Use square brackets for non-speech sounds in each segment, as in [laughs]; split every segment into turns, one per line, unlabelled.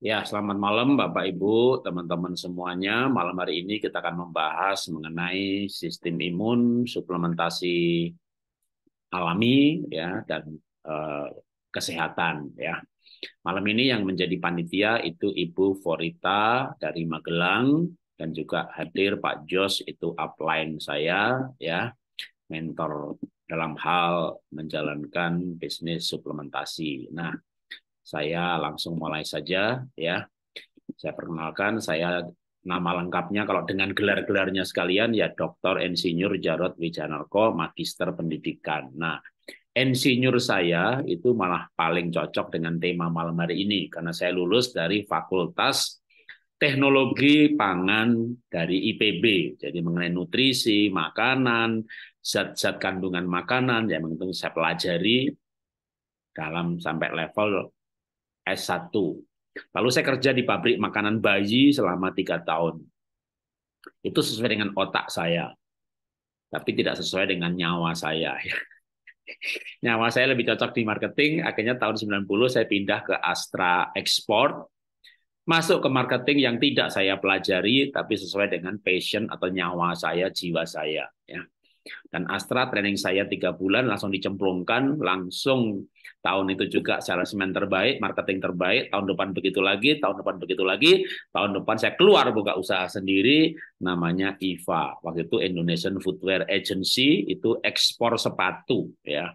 Ya, selamat malam Bapak Ibu, teman-teman semuanya. Malam hari ini kita akan membahas mengenai sistem imun, suplementasi alami ya dan eh, kesehatan ya. Malam ini yang menjadi panitia itu Ibu Forita dari Magelang dan juga hadir Pak Jos itu upline saya ya, mentor dalam hal menjalankan bisnis suplementasi. Nah, saya langsung mulai saja ya. Saya perkenalkan saya nama lengkapnya kalau dengan gelar-gelarnya sekalian ya Dr. Insinyur Jarot Wijanarko, Magister Pendidikan. Nah, insinyur saya itu malah paling cocok dengan tema malam hari ini karena saya lulus dari Fakultas Teknologi Pangan dari IPB. Jadi mengenai nutrisi, makanan, zat-zat kandungan makanan ya, yang tentu saya pelajari dalam sampai level S1. Lalu saya kerja di pabrik makanan bayi selama tiga tahun. Itu sesuai dengan otak saya, tapi tidak sesuai dengan nyawa saya. [laughs] nyawa saya lebih cocok di marketing, akhirnya tahun 90 saya pindah ke Astra Export, masuk ke marketing yang tidak saya pelajari, tapi sesuai dengan passion atau nyawa saya, jiwa saya. Ya. Dan Astra training saya tiga bulan langsung dicemplungkan, langsung tahun itu juga salesman terbaik, marketing terbaik, tahun depan begitu lagi, tahun depan begitu lagi, tahun depan saya keluar buka usaha sendiri, namanya IFA. Waktu itu Indonesian Footwear Agency, itu ekspor sepatu ya.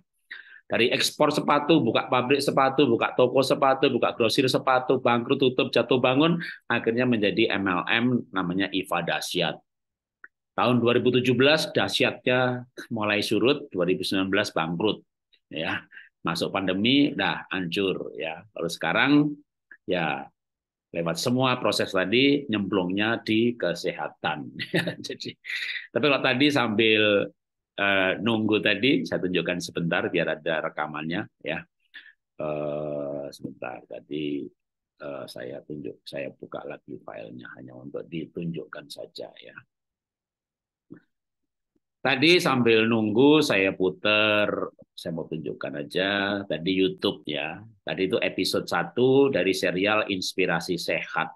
Dari ekspor sepatu, buka pabrik sepatu, buka toko sepatu, buka grosir sepatu, bangkrut, tutup, jatuh bangun, akhirnya menjadi MLM namanya IFA Dasyat Tahun 2017 dahsyatnya mulai surut, 2019 bangkrut. Ya, masuk pandemi dah hancur ya. lalu sekarang ya lewat semua proses tadi nyemplungnya di kesehatan. [laughs] Jadi, tapi kalau tadi sambil uh, nunggu tadi saya tunjukkan sebentar biar ada rekamannya ya. Uh, sebentar tadi uh, saya tunjuk saya buka lagi filenya hanya untuk ditunjukkan saja ya. Tadi sambil nunggu saya puter, saya mau tunjukkan aja tadi YouTube ya. Tadi itu episode 1 dari serial Inspirasi Sehat.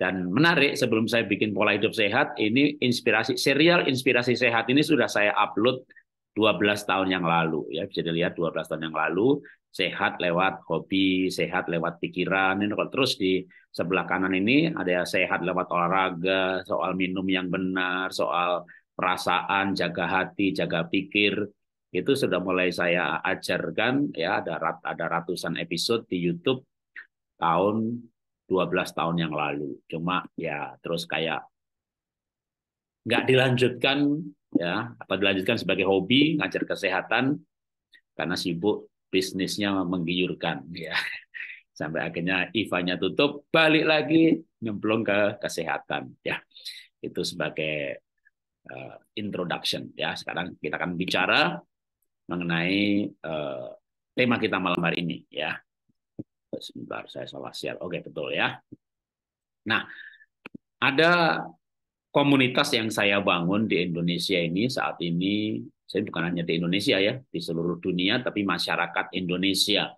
Dan menarik sebelum saya bikin pola hidup sehat, ini inspirasi serial Inspirasi Sehat ini sudah saya upload 12 tahun yang lalu ya. Bisa dilihat 12 tahun yang lalu sehat lewat hobi, sehat lewat pikiran. Ini kalau terus di sebelah kanan ini ada sehat lewat olahraga, soal minum yang benar, soal perasaan, jaga hati, jaga pikir itu sudah mulai saya ajarkan ya ada rat, ada ratusan episode di YouTube tahun 12 tahun yang lalu. Cuma ya terus kayak nggak dilanjutkan ya apa dilanjutkan sebagai hobi ngajar kesehatan karena sibuk bisnisnya menggiurkan ya [laughs] sampai akhirnya iva tutup balik lagi nyemplung ke kesehatan ya itu sebagai uh, introduction ya. Sekarang kita akan bicara mengenai uh, tema kita malam hari ini ya. Sebentar saya salah share. Oke, betul ya. Nah, ada komunitas yang saya bangun di Indonesia ini saat ini saya bukan hanya di Indonesia ya, di seluruh dunia tapi masyarakat Indonesia.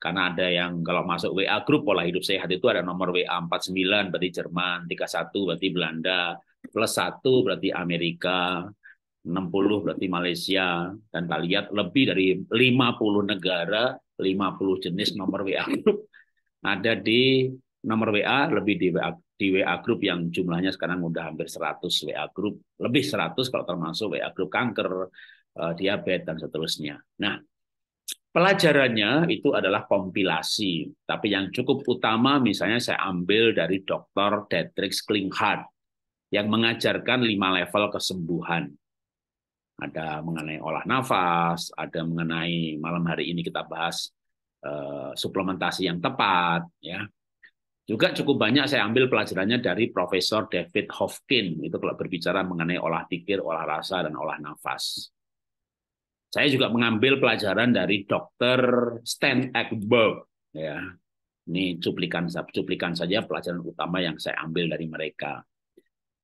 Karena ada yang kalau masuk WA grup pola hidup sehat itu ada nomor WA 49 berarti Jerman, 31 berarti Belanda, plus satu berarti Amerika, 60 berarti Malaysia dan kita lihat lebih dari 50 negara, 50 jenis nomor WA group ada di nomor WA lebih di WA di WA group yang jumlahnya sekarang udah hampir 100 WA group, lebih 100 kalau termasuk WA group kanker, eh, diabetes dan seterusnya. Nah, pelajarannya itu adalah kompilasi, tapi yang cukup utama misalnya saya ambil dari Dr. Detrix Klinghardt yang mengajarkan lima level kesembuhan. Ada mengenai olah nafas, ada mengenai malam hari ini kita bahas eh, suplementasi yang tepat, ya. Juga cukup banyak saya ambil pelajarannya dari Profesor David Hofkin itu kalau berbicara mengenai olah pikir, olah rasa dan olah nafas. Saya juga mengambil pelajaran dari dokter Stan Eckberg ya. Ini cuplikan cuplikan saja pelajaran utama yang saya ambil dari mereka.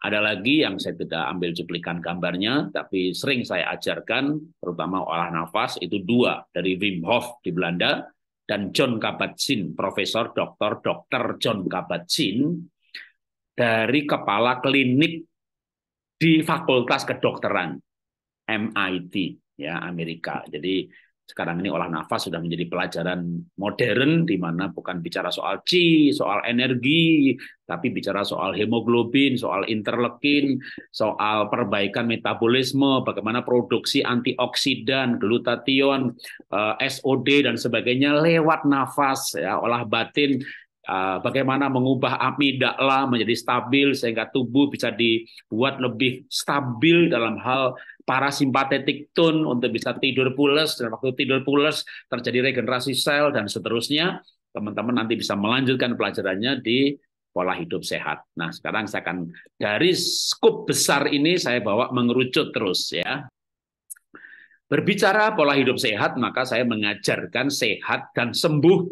Ada lagi yang saya tidak ambil cuplikan gambarnya, tapi sering saya ajarkan, terutama olah nafas, itu dua dari Wim Hof di Belanda, dan John Kabat-Zinn, Profesor Dr. Dr. John Kabat-Zinn, dari kepala klinik di Fakultas Kedokteran MIT ya Amerika. Jadi sekarang ini olah nafas sudah menjadi pelajaran modern di mana bukan bicara soal chi, soal energi, tapi bicara soal hemoglobin, soal interleukin, soal perbaikan metabolisme, bagaimana produksi antioksidan, glutathione, eh, SOD dan sebagainya lewat nafas ya, olah batin Ah, bagaimana mengubah amigdala menjadi stabil sehingga tubuh bisa dibuat lebih stabil dalam hal parasimpatetik tone untuk bisa tidur pulas dan waktu tidur pulas terjadi regenerasi sel dan seterusnya teman-teman nanti bisa melanjutkan pelajarannya di pola hidup sehat. Nah, sekarang saya akan dari skup besar ini saya bawa mengerucut terus ya. Berbicara pola hidup sehat, maka saya mengajarkan sehat dan sembuh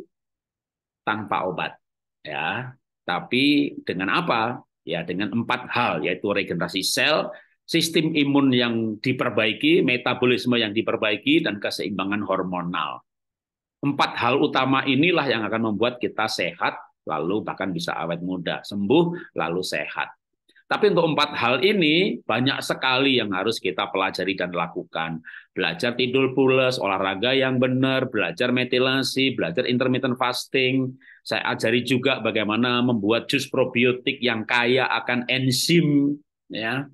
tanpa obat ya tapi dengan apa ya dengan empat hal yaitu regenerasi sel sistem imun yang diperbaiki metabolisme yang diperbaiki dan keseimbangan hormonal empat hal utama inilah yang akan membuat kita sehat lalu bahkan bisa awet muda sembuh lalu sehat tapi untuk empat hal ini banyak sekali yang harus kita pelajari dan lakukan. Belajar tidur pulas, olahraga yang benar, belajar metilasi, belajar intermittent fasting. Saya ajari juga bagaimana membuat jus probiotik yang kaya akan enzim ya.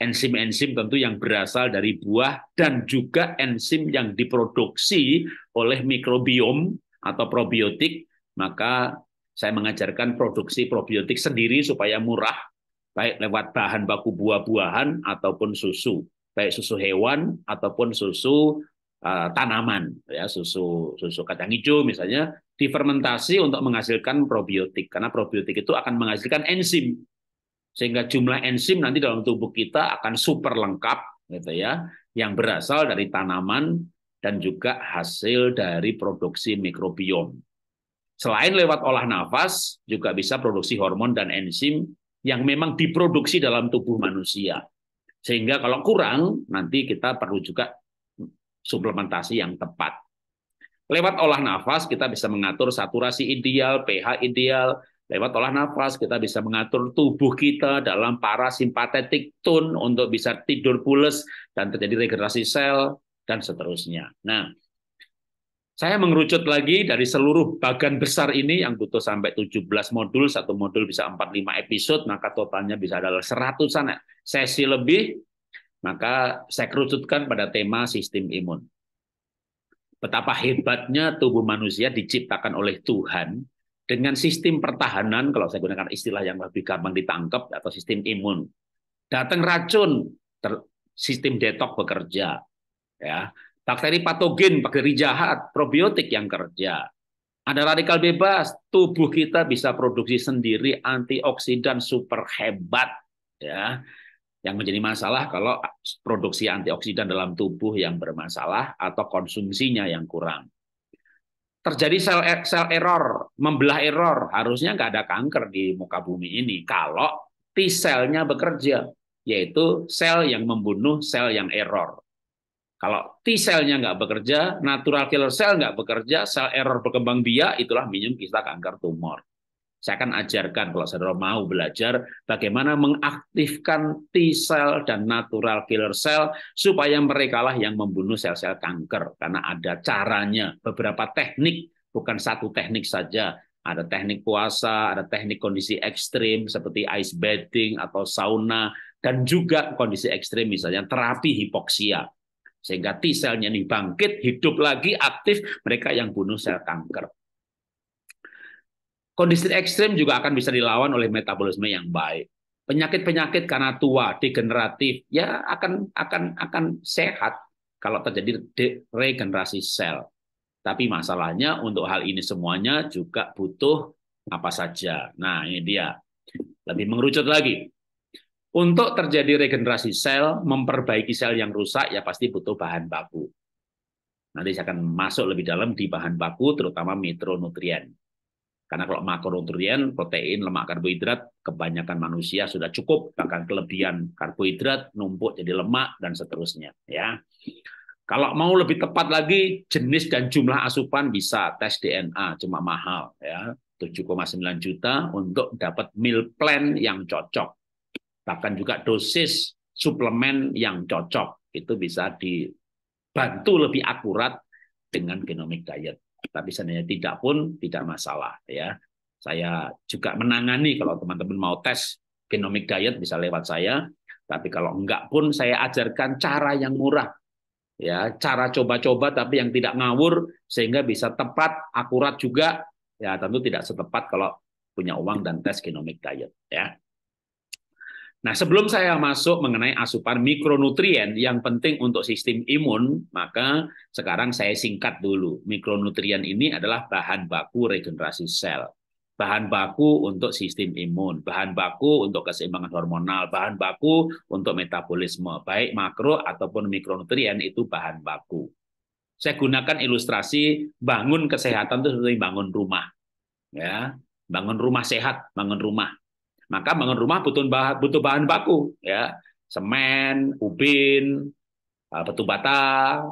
Enzim-enzim tentu yang berasal dari buah dan juga enzim yang diproduksi oleh mikrobiom atau probiotik, maka saya mengajarkan produksi probiotik sendiri supaya murah baik lewat bahan baku buah-buahan ataupun susu, baik susu hewan ataupun susu uh, tanaman, ya susu susu kacang hijau misalnya difermentasi untuk menghasilkan probiotik karena probiotik itu akan menghasilkan enzim sehingga jumlah enzim nanti dalam tubuh kita akan super lengkap gitu ya yang berasal dari tanaman dan juga hasil dari produksi mikrobiom. Selain lewat olah nafas, juga bisa produksi hormon dan enzim yang memang diproduksi dalam tubuh manusia. Sehingga kalau kurang, nanti kita perlu juga suplementasi yang tepat. Lewat olah nafas, kita bisa mengatur saturasi ideal, pH ideal. Lewat olah nafas, kita bisa mengatur tubuh kita dalam parasimpatetik tone untuk bisa tidur pulas dan terjadi regenerasi sel, dan seterusnya. Nah, saya mengerucut lagi dari seluruh bagan besar ini yang butuh sampai 17 modul, satu modul bisa 45 episode, maka totalnya bisa adalah seratusan sesi lebih, maka saya kerucutkan pada tema sistem imun. Betapa hebatnya tubuh manusia diciptakan oleh Tuhan dengan sistem pertahanan, kalau saya gunakan istilah yang lebih gampang ditangkap, atau sistem imun. Datang racun, sistem detok bekerja. ya bakteri patogen, bakteri jahat, probiotik yang kerja. Ada radikal bebas, tubuh kita bisa produksi sendiri antioksidan super hebat ya. Yang menjadi masalah kalau produksi antioksidan dalam tubuh yang bermasalah atau konsumsinya yang kurang. Terjadi sel e-, sel error, membelah error, harusnya nggak ada kanker di muka bumi ini kalau T cellnya bekerja, yaitu sel yang membunuh sel yang error. Kalau T cellnya nggak bekerja, natural killer cell nggak bekerja, sel error berkembang biak, itulah minum kita kanker tumor. Saya akan ajarkan kalau saudara mau belajar bagaimana mengaktifkan T cell dan natural killer cell supaya mereka lah yang membunuh sel-sel kanker karena ada caranya, beberapa teknik, bukan satu teknik saja. Ada teknik puasa, ada teknik kondisi ekstrim seperti ice bathing atau sauna, dan juga kondisi ekstrim misalnya terapi hipoksia. Sehingga T selnya ini bangkit, hidup lagi, aktif, mereka yang bunuh sel kanker. Kondisi ekstrim juga akan bisa dilawan oleh metabolisme yang baik. Penyakit-penyakit karena tua, degeneratif, ya akan akan akan sehat kalau terjadi regenerasi sel. Tapi masalahnya untuk hal ini semuanya juga butuh apa saja. Nah, ini dia. Lebih mengerucut lagi. Untuk terjadi regenerasi sel, memperbaiki sel yang rusak ya pasti butuh bahan baku. Nanti saya akan masuk lebih dalam di bahan baku, terutama mikronutrien. Karena kalau makronutrien, protein, lemak karbohidrat, kebanyakan manusia sudah cukup, bahkan kelebihan karbohidrat numpuk jadi lemak dan seterusnya. Ya, kalau mau lebih tepat lagi, jenis dan jumlah asupan bisa tes DNA, cuma mahal ya, 7,9 juta untuk dapat meal plan yang cocok bahkan juga dosis suplemen yang cocok itu bisa dibantu lebih akurat dengan genomic diet. Tapi seandainya tidak pun tidak masalah ya. Saya juga menangani kalau teman-teman mau tes genomic diet bisa lewat saya. Tapi kalau enggak pun saya ajarkan cara yang murah. Ya, cara coba-coba tapi yang tidak ngawur sehingga bisa tepat, akurat juga. Ya, tentu tidak setepat kalau punya uang dan tes genomic diet ya. Nah, sebelum saya masuk mengenai asupan mikronutrien yang penting untuk sistem imun, maka sekarang saya singkat dulu. Mikronutrien ini adalah bahan baku regenerasi sel, bahan baku untuk sistem imun, bahan baku untuk keseimbangan hormonal, bahan baku untuk metabolisme, baik makro ataupun mikronutrien itu bahan baku. Saya gunakan ilustrasi bangun kesehatan itu seperti bangun rumah. Ya, bangun rumah sehat, bangun rumah maka bangun rumah butuh bahan, butuh bahan baku, ya semen, ubin, eh, batu bata,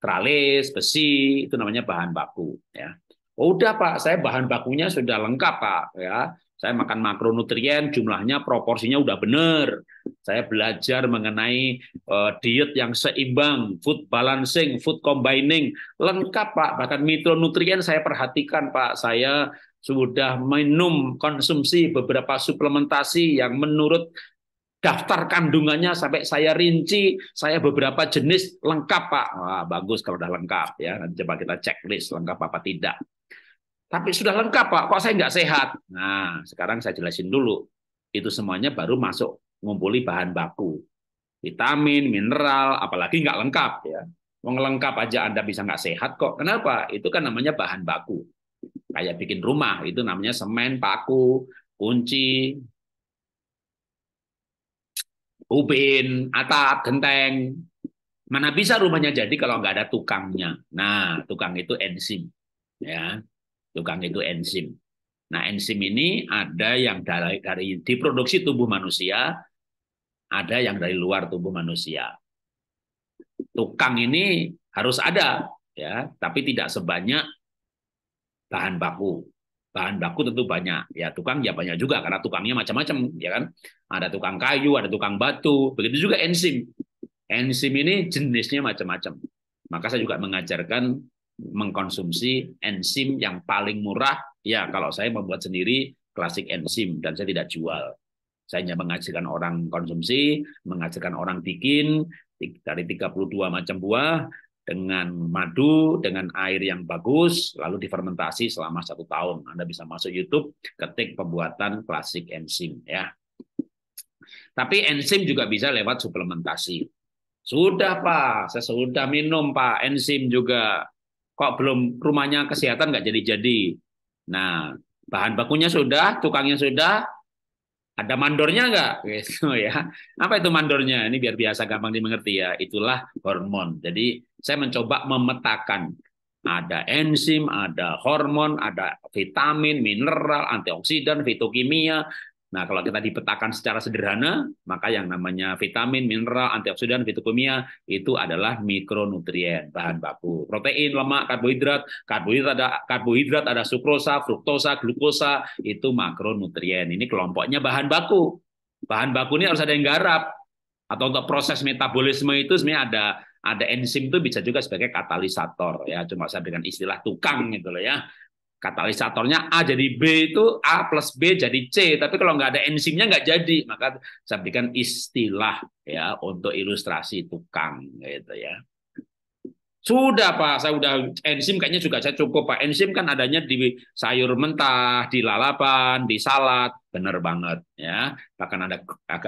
tralis, besi, itu namanya bahan baku. Ya. Oh, udah Pak, saya bahan bakunya sudah lengkap Pak. Ya. Saya makan makronutrien, jumlahnya proporsinya udah bener. Saya belajar mengenai uh, diet yang seimbang, food balancing, food combining, lengkap Pak. Bahkan mikronutrien saya perhatikan Pak. Saya sudah minum konsumsi beberapa suplementasi yang menurut daftar kandungannya sampai saya rinci, saya beberapa jenis lengkap Pak. Wah, bagus kalau sudah lengkap ya. Nanti coba kita checklist lengkap apa tidak. Tapi sudah lengkap Pak, kok saya nggak sehat? Nah, sekarang saya jelasin dulu. Itu semuanya baru masuk ngumpuli bahan baku. Vitamin, mineral, apalagi nggak lengkap ya. mengelengkap aja Anda bisa nggak sehat kok. Kenapa? Itu kan namanya bahan baku kayak bikin rumah itu namanya semen paku kunci ubin atap genteng mana bisa rumahnya jadi kalau nggak ada tukangnya nah tukang itu enzim ya tukang itu enzim nah enzim ini ada yang dari, dari diproduksi tubuh manusia ada yang dari luar tubuh manusia tukang ini harus ada ya tapi tidak sebanyak bahan baku. Bahan baku tentu banyak. Ya tukang ya banyak juga karena tukangnya macam-macam, ya kan? Ada tukang kayu, ada tukang batu, begitu juga enzim. Enzim ini jenisnya macam-macam. Maka saya juga mengajarkan mengkonsumsi enzim yang paling murah. Ya, kalau saya membuat sendiri klasik enzim dan saya tidak jual. Saya hanya mengajarkan orang konsumsi, mengajarkan orang bikin dari 32 macam buah, dengan madu, dengan air yang bagus, lalu difermentasi selama satu tahun. Anda bisa masuk YouTube, ketik pembuatan klasik enzim ya. Tapi enzim juga bisa lewat suplementasi. Sudah Pak, saya sudah minum Pak enzim juga. Kok belum rumahnya kesehatan nggak jadi-jadi? Nah, bahan bakunya sudah, tukangnya sudah, ada mandornya nggak? [laughs] Gitu ya. Apa itu mandornya? Ini biar biasa gampang dimengerti ya. Itulah hormon. Jadi saya mencoba memetakan ada enzim, ada hormon, ada vitamin, mineral, antioksidan, fitokimia, Nah, kalau kita dipetakan secara sederhana, maka yang namanya vitamin, mineral, antioksidan, fitokimia itu adalah mikronutrien, bahan baku. Protein, lemak, karbohidrat, karbohidrat ada karbohidrat ada sukrosa, fruktosa, glukosa, itu makronutrien. Ini kelompoknya bahan baku. Bahan baku ini harus ada yang garap. Atau untuk proses metabolisme itu sebenarnya ada ada enzim itu bisa juga sebagai katalisator ya cuma saya dengan istilah tukang gitu loh ya katalisatornya A jadi B itu A plus B jadi C tapi kalau nggak ada enzimnya nggak jadi maka saya berikan istilah ya untuk ilustrasi tukang gitu ya sudah Pak, saya udah enzim kayaknya juga saya cukup Pak. Enzim kan adanya di sayur mentah, di lalapan, di salad, benar banget ya. Bahkan ada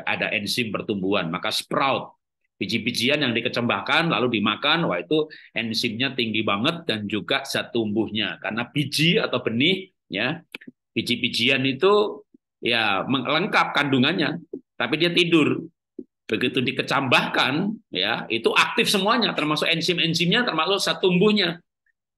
ada enzim pertumbuhan, maka sprout biji-bijian yang dikecembahkan lalu dimakan, wah itu enzimnya tinggi banget dan juga zat tumbuhnya karena biji atau benih ya biji-bijian itu ya lengkap kandungannya, tapi dia tidur. Begitu dikecambahkan ya itu aktif semuanya termasuk enzim-enzimnya termasuk zat tumbuhnya.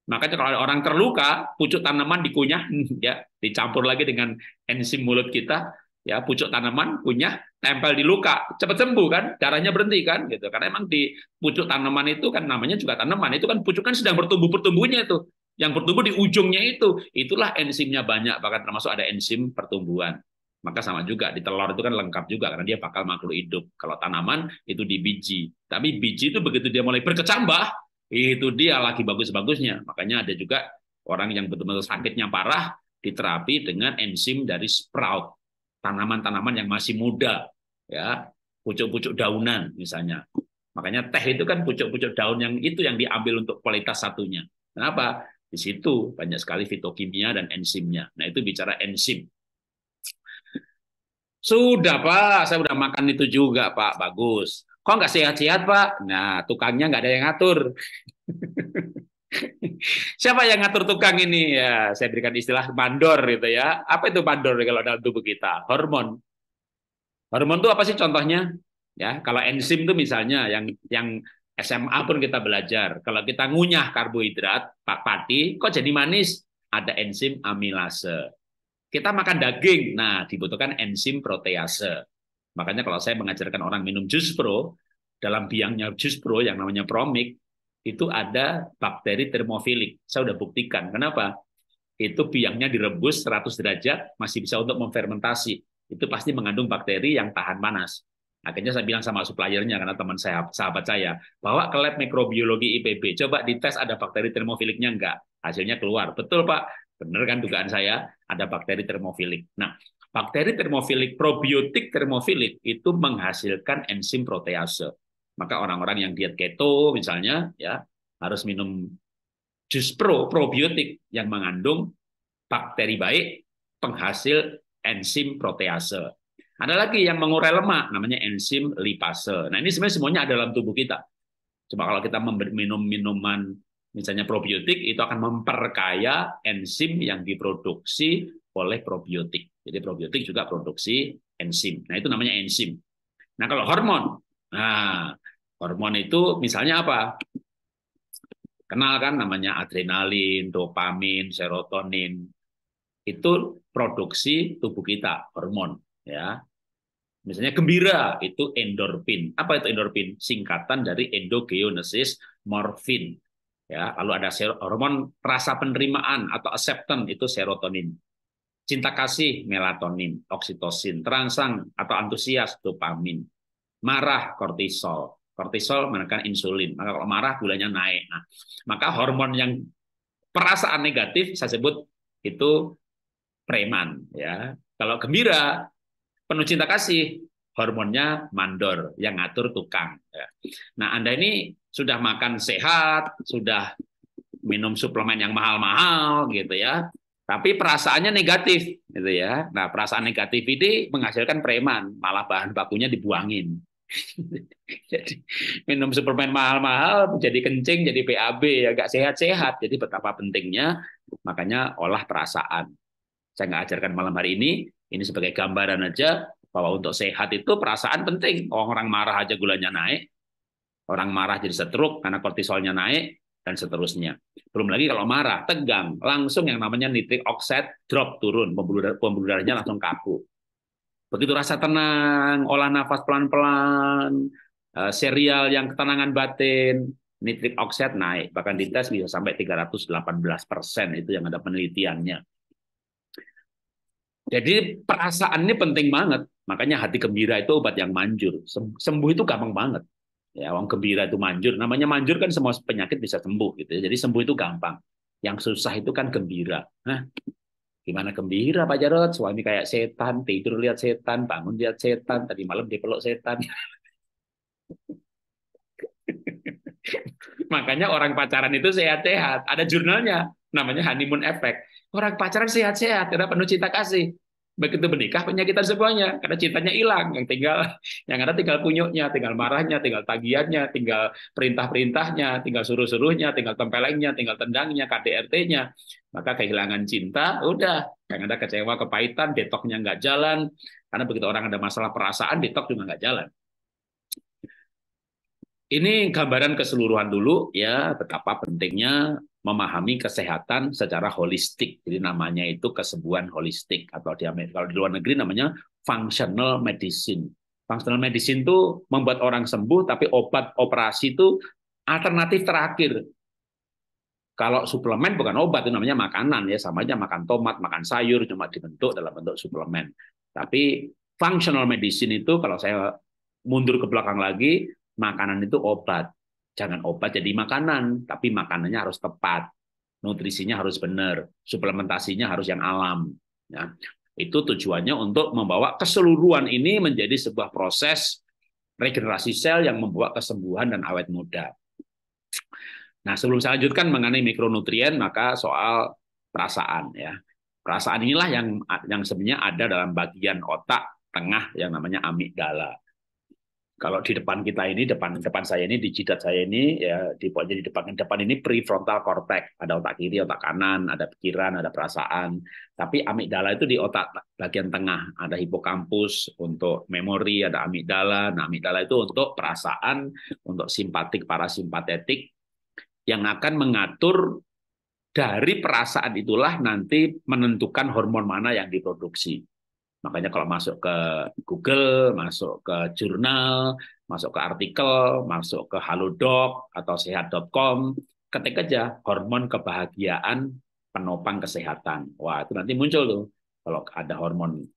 Makanya kalau ada orang terluka, pucuk tanaman dikunyah [laughs] ya dicampur lagi dengan enzim mulut kita ya pucuk tanaman punya tempel di luka cepat sembuh kan darahnya berhenti kan gitu karena emang di pucuk tanaman itu kan namanya juga tanaman itu kan pucuk kan sedang bertumbuh pertumbuhnya itu yang bertumbuh di ujungnya itu itulah enzimnya banyak bahkan termasuk ada enzim pertumbuhan maka sama juga di telur itu kan lengkap juga karena dia bakal makhluk hidup kalau tanaman itu di biji tapi biji itu begitu dia mulai berkecambah itu dia lagi bagus-bagusnya makanya ada juga orang yang betul-betul sakitnya parah diterapi dengan enzim dari sprout tanaman-tanaman yang masih muda, ya pucuk-pucuk daunan misalnya. Makanya teh itu kan pucuk-pucuk daun yang itu yang diambil untuk kualitas satunya. Kenapa? Di situ banyak sekali fitokimia dan enzimnya. Nah itu bicara enzim. Sudah Pak, saya sudah makan itu juga Pak, bagus. Kok nggak sehat-sehat Pak? Nah tukangnya nggak ada yang ngatur. [laughs] Siapa yang ngatur tukang ini? Ya, saya berikan istilah mandor gitu ya. Apa itu mandor kalau dalam tubuh kita? Hormon. Hormon itu apa sih contohnya? Ya, kalau enzim itu misalnya yang yang SMA pun kita belajar. Kalau kita ngunyah karbohidrat, pak pati, kok jadi manis? Ada enzim amilase. Kita makan daging, nah dibutuhkan enzim protease. Makanya kalau saya mengajarkan orang minum jus pro, dalam biangnya jus pro yang namanya promik, itu ada bakteri termofilik. Saya sudah buktikan. Kenapa? Itu biangnya direbus 100 derajat masih bisa untuk memfermentasi. Itu pasti mengandung bakteri yang tahan panas. Akhirnya saya bilang sama suppliernya karena teman saya sahabat saya bawa ke lab mikrobiologi IPB coba dites ada bakteri termofiliknya enggak hasilnya keluar betul pak benar kan dugaan saya ada bakteri termofilik. Nah bakteri termofilik probiotik termofilik itu menghasilkan enzim protease maka orang-orang yang diet keto misalnya ya harus minum jus pro probiotik yang mengandung bakteri baik penghasil enzim protease. Ada lagi yang mengurai lemak namanya enzim lipase. Nah, ini sebenarnya semuanya ada dalam tubuh kita. Cuma kalau kita minum minuman misalnya probiotik itu akan memperkaya enzim yang diproduksi oleh probiotik. Jadi probiotik juga produksi enzim. Nah, itu namanya enzim. Nah, kalau hormon, nah Hormon itu misalnya apa? Kenal kan namanya adrenalin, dopamin, serotonin. Itu produksi tubuh kita, hormon, ya. Misalnya gembira itu endorfin. Apa itu endorfin? Singkatan dari endogenesis morfin. Ya, lalu ada hormon rasa penerimaan atau acceptance itu serotonin. Cinta kasih melatonin, oksitosin, terangsang atau antusias dopamin. Marah kortisol, kortisol menekan insulin. Maka kalau marah gulanya naik. Nah, maka hormon yang perasaan negatif saya sebut itu preman ya. Kalau gembira, penuh cinta kasih, hormonnya mandor yang ngatur tukang. Ya. Nah, Anda ini sudah makan sehat, sudah minum suplemen yang mahal-mahal gitu ya, tapi perasaannya negatif gitu ya. Nah, perasaan negatif ini menghasilkan preman, malah bahan bakunya dibuangin. [laughs] jadi minum superman mahal-mahal jadi kencing jadi PAB ya gak sehat-sehat jadi betapa pentingnya makanya olah perasaan saya nggak ajarkan malam hari ini ini sebagai gambaran aja bahwa untuk sehat itu perasaan penting orang marah aja gulanya naik orang marah jadi setruk karena kortisolnya naik dan seterusnya belum lagi kalau marah tegang langsung yang namanya nitric oxide drop turun pembuluh darahnya langsung kaku Begitu rasa tenang, olah nafas pelan-pelan, eh, serial yang ketenangan batin, nitrik oxide naik, bahkan di tes bisa sampai 318 persen itu yang ada penelitiannya. Jadi perasaan ini penting banget, makanya hati gembira itu obat yang manjur. Sembuh itu gampang banget. Ya, orang gembira itu manjur. Namanya manjur kan semua penyakit bisa sembuh gitu. Ya. Jadi sembuh itu gampang. Yang susah itu kan gembira. Nah, Gimana gembira Pak Jarod, suami kayak setan, tidur lihat setan, bangun lihat setan, tadi malam dipeluk setan. [laughs] Makanya orang pacaran itu sehat-sehat. Ada jurnalnya, namanya honeymoon effect. Orang pacaran sehat-sehat, karena penuh cinta kasih begitu menikah penyakitan semuanya karena cintanya hilang yang tinggal yang ada tinggal kunyuknya tinggal marahnya tinggal tagihannya tinggal perintah perintahnya tinggal suruh suruhnya tinggal tempelengnya tinggal tendangnya KDRT-nya maka kehilangan cinta udah yang ada kecewa kepahitan detoknya nggak jalan karena begitu orang ada masalah perasaan detok juga nggak jalan ini gambaran keseluruhan dulu ya betapa pentingnya memahami kesehatan secara holistik. Jadi namanya itu kesembuhan holistik atau di Amerika, kalau di luar negeri namanya functional medicine. Functional medicine itu membuat orang sembuh tapi obat operasi itu alternatif terakhir. Kalau suplemen bukan obat itu namanya makanan ya sama aja makan tomat, makan sayur cuma dibentuk dalam bentuk suplemen. Tapi functional medicine itu kalau saya mundur ke belakang lagi makanan itu obat. Jangan obat jadi makanan, tapi makanannya harus tepat. Nutrisinya harus benar, suplementasinya harus yang alam. Ya. Itu tujuannya untuk membawa keseluruhan ini menjadi sebuah proses regenerasi sel yang membawa kesembuhan dan awet muda. Nah, sebelum saya lanjutkan mengenai mikronutrien, maka soal perasaan ya. Perasaan inilah yang yang sebenarnya ada dalam bagian otak tengah yang namanya amigdala kalau di depan kita ini, depan depan saya ini, di jidat saya ini, ya di pokoknya di depan depan ini prefrontal cortex, ada otak kiri, otak kanan, ada pikiran, ada perasaan. Tapi amigdala itu di otak bagian tengah, ada hipokampus untuk memori, ada amigdala. Nah, amigdala itu untuk perasaan, untuk simpatik, parasimpatetik yang akan mengatur dari perasaan itulah nanti menentukan hormon mana yang diproduksi. Makanya kalau masuk ke Google, masuk ke jurnal, masuk ke artikel, masuk ke halodoc atau sehat.com, ketik aja hormon kebahagiaan penopang kesehatan. Wah, itu nanti muncul tuh. Kalau ada hormon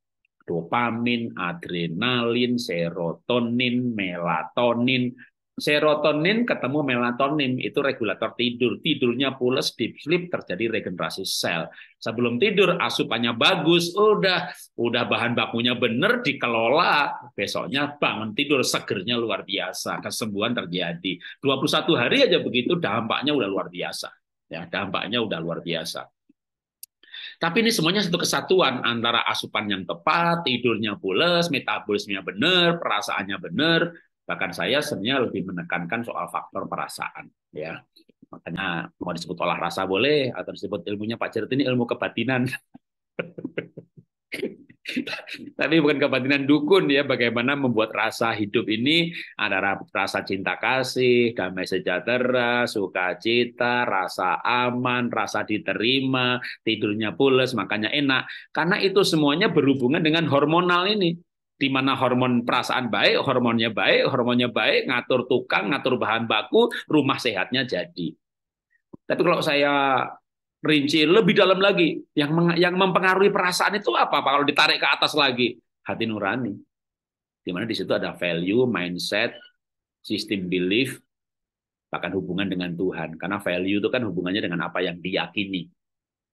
dopamin, adrenalin, serotonin, melatonin, serotonin ketemu melatonin itu regulator tidur. Tidurnya pulas, deep sleep terjadi regenerasi sel. Sebelum tidur asupannya bagus, udah udah bahan bakunya bener dikelola, besoknya bangun tidur segernya luar biasa, kesembuhan terjadi. 21 hari aja begitu dampaknya udah luar biasa. Ya, dampaknya udah luar biasa. Tapi ini semuanya satu kesatuan antara asupan yang tepat, tidurnya pulas, metabolismenya benar, perasaannya benar, Bahkan saya sebenarnya lebih menekankan soal faktor perasaan. ya Makanya mau disebut olah rasa boleh, atau disebut ilmunya Pak Cerit ini ilmu kebatinan. [laughs] Tapi bukan kebatinan dukun ya, bagaimana membuat rasa hidup ini ada rasa cinta kasih, damai sejahtera, sukacita, rasa aman, rasa diterima, tidurnya pules, makanya enak. Karena itu semuanya berhubungan dengan hormonal ini di mana hormon perasaan baik, hormonnya baik, hormonnya baik, ngatur tukang, ngatur bahan baku, rumah sehatnya jadi. Tapi kalau saya rinci lebih dalam lagi, yang yang mempengaruhi perasaan itu apa? Kalau ditarik ke atas lagi, hati nurani. Di mana di situ ada value, mindset, sistem belief, bahkan hubungan dengan Tuhan. Karena value itu kan hubungannya dengan apa yang diyakini.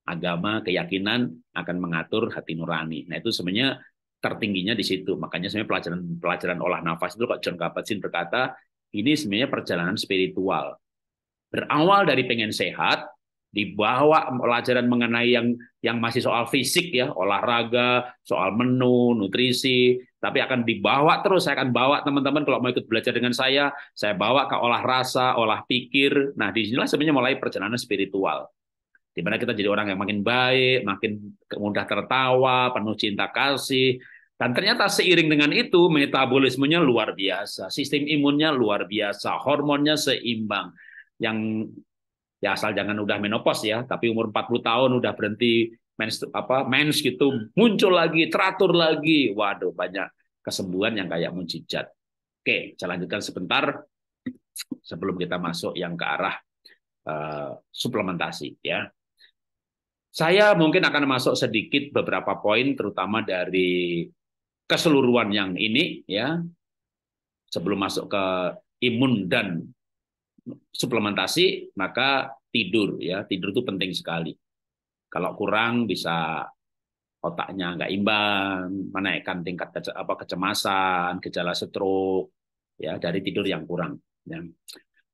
Agama, keyakinan akan mengatur hati nurani. Nah itu sebenarnya tertingginya di situ. Makanya sebenarnya pelajaran pelajaran olah nafas itu kok John Kabat-Zinn berkata ini sebenarnya perjalanan spiritual. Berawal dari pengen sehat, dibawa pelajaran mengenai yang yang masih soal fisik ya, olahraga, soal menu, nutrisi, tapi akan dibawa terus. Saya akan bawa teman-teman kalau mau ikut belajar dengan saya, saya bawa ke olah rasa, olah pikir. Nah, di disinilah sebenarnya mulai perjalanan spiritual di kita jadi orang yang makin baik, makin mudah tertawa, penuh cinta kasih, dan ternyata seiring dengan itu metabolismenya luar biasa, sistem imunnya luar biasa, hormonnya seimbang. Yang ya asal jangan udah menopause ya, tapi umur 40 tahun udah berhenti mens apa mens gitu, muncul lagi, teratur lagi. Waduh, banyak kesembuhan yang kayak mujizat. Oke, saya lanjutkan sebentar sebelum kita masuk yang ke arah uh, suplementasi ya. Saya mungkin akan masuk sedikit beberapa poin terutama dari keseluruhan yang ini ya. Sebelum masuk ke imun dan suplementasi, maka tidur ya. Tidur itu penting sekali. Kalau kurang bisa otaknya nggak imbang, menaikkan tingkat kece apa kecemasan, gejala stroke ya dari tidur yang kurang. Ya.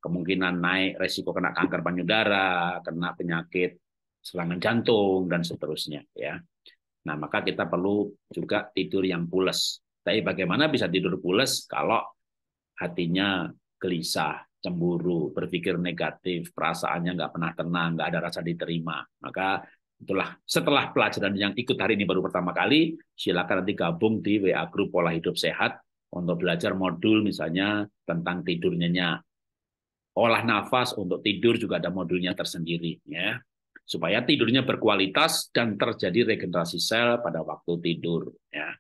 Kemungkinan naik resiko kena kanker payudara, kena penyakit serangan jantung dan seterusnya ya. Nah, maka kita perlu juga tidur yang pules. Tapi bagaimana bisa tidur pules kalau hatinya gelisah, cemburu, berpikir negatif, perasaannya nggak pernah tenang, nggak ada rasa diterima. Maka itulah setelah pelajaran yang ikut hari ini baru pertama kali, silakan nanti gabung di WA grup pola hidup sehat untuk belajar modul misalnya tentang tidurnya. Olah nafas untuk tidur juga ada modulnya tersendiri ya supaya tidurnya berkualitas dan terjadi regenerasi sel pada waktu tidur. Ya.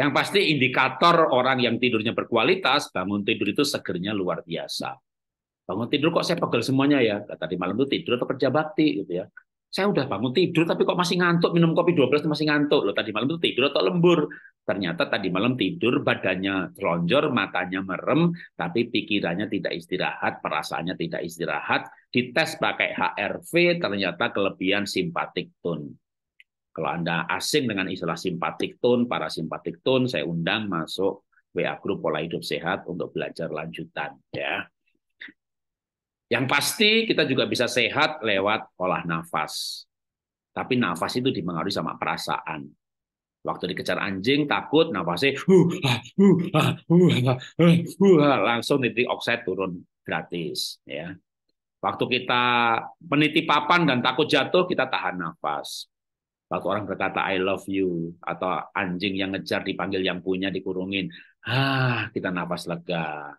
Yang pasti indikator orang yang tidurnya berkualitas, bangun tidur itu segernya luar biasa. Bangun tidur kok saya pegel semuanya ya? Tadi malam itu tidur atau kerja bakti gitu ya. Saya udah bangun tidur tapi kok masih ngantuk, minum kopi 12 masih ngantuk. Loh tadi malam itu tidur atau lembur? Ternyata tadi malam tidur badannya lonjor, matanya merem, tapi pikirannya tidak istirahat, perasaannya tidak istirahat, dites pakai HRV ternyata kelebihan simpatik tone. Kalau Anda asing dengan istilah simpatik tone, para simpatik tone, saya undang masuk WA Group pola hidup sehat untuk belajar lanjutan ya. Yang pasti kita juga bisa sehat lewat olah nafas. Tapi nafas itu dipengaruhi sama perasaan. Waktu dikejar anjing takut nafasnya uh, ah, uh, ah, uh, ah, eh, uh langsung nitrik okset turun gratis ya. Waktu kita meniti papan dan takut jatuh, kita tahan nafas. Waktu orang berkata I love you atau anjing yang ngejar dipanggil yang punya dikurungin, ah kita nafas lega.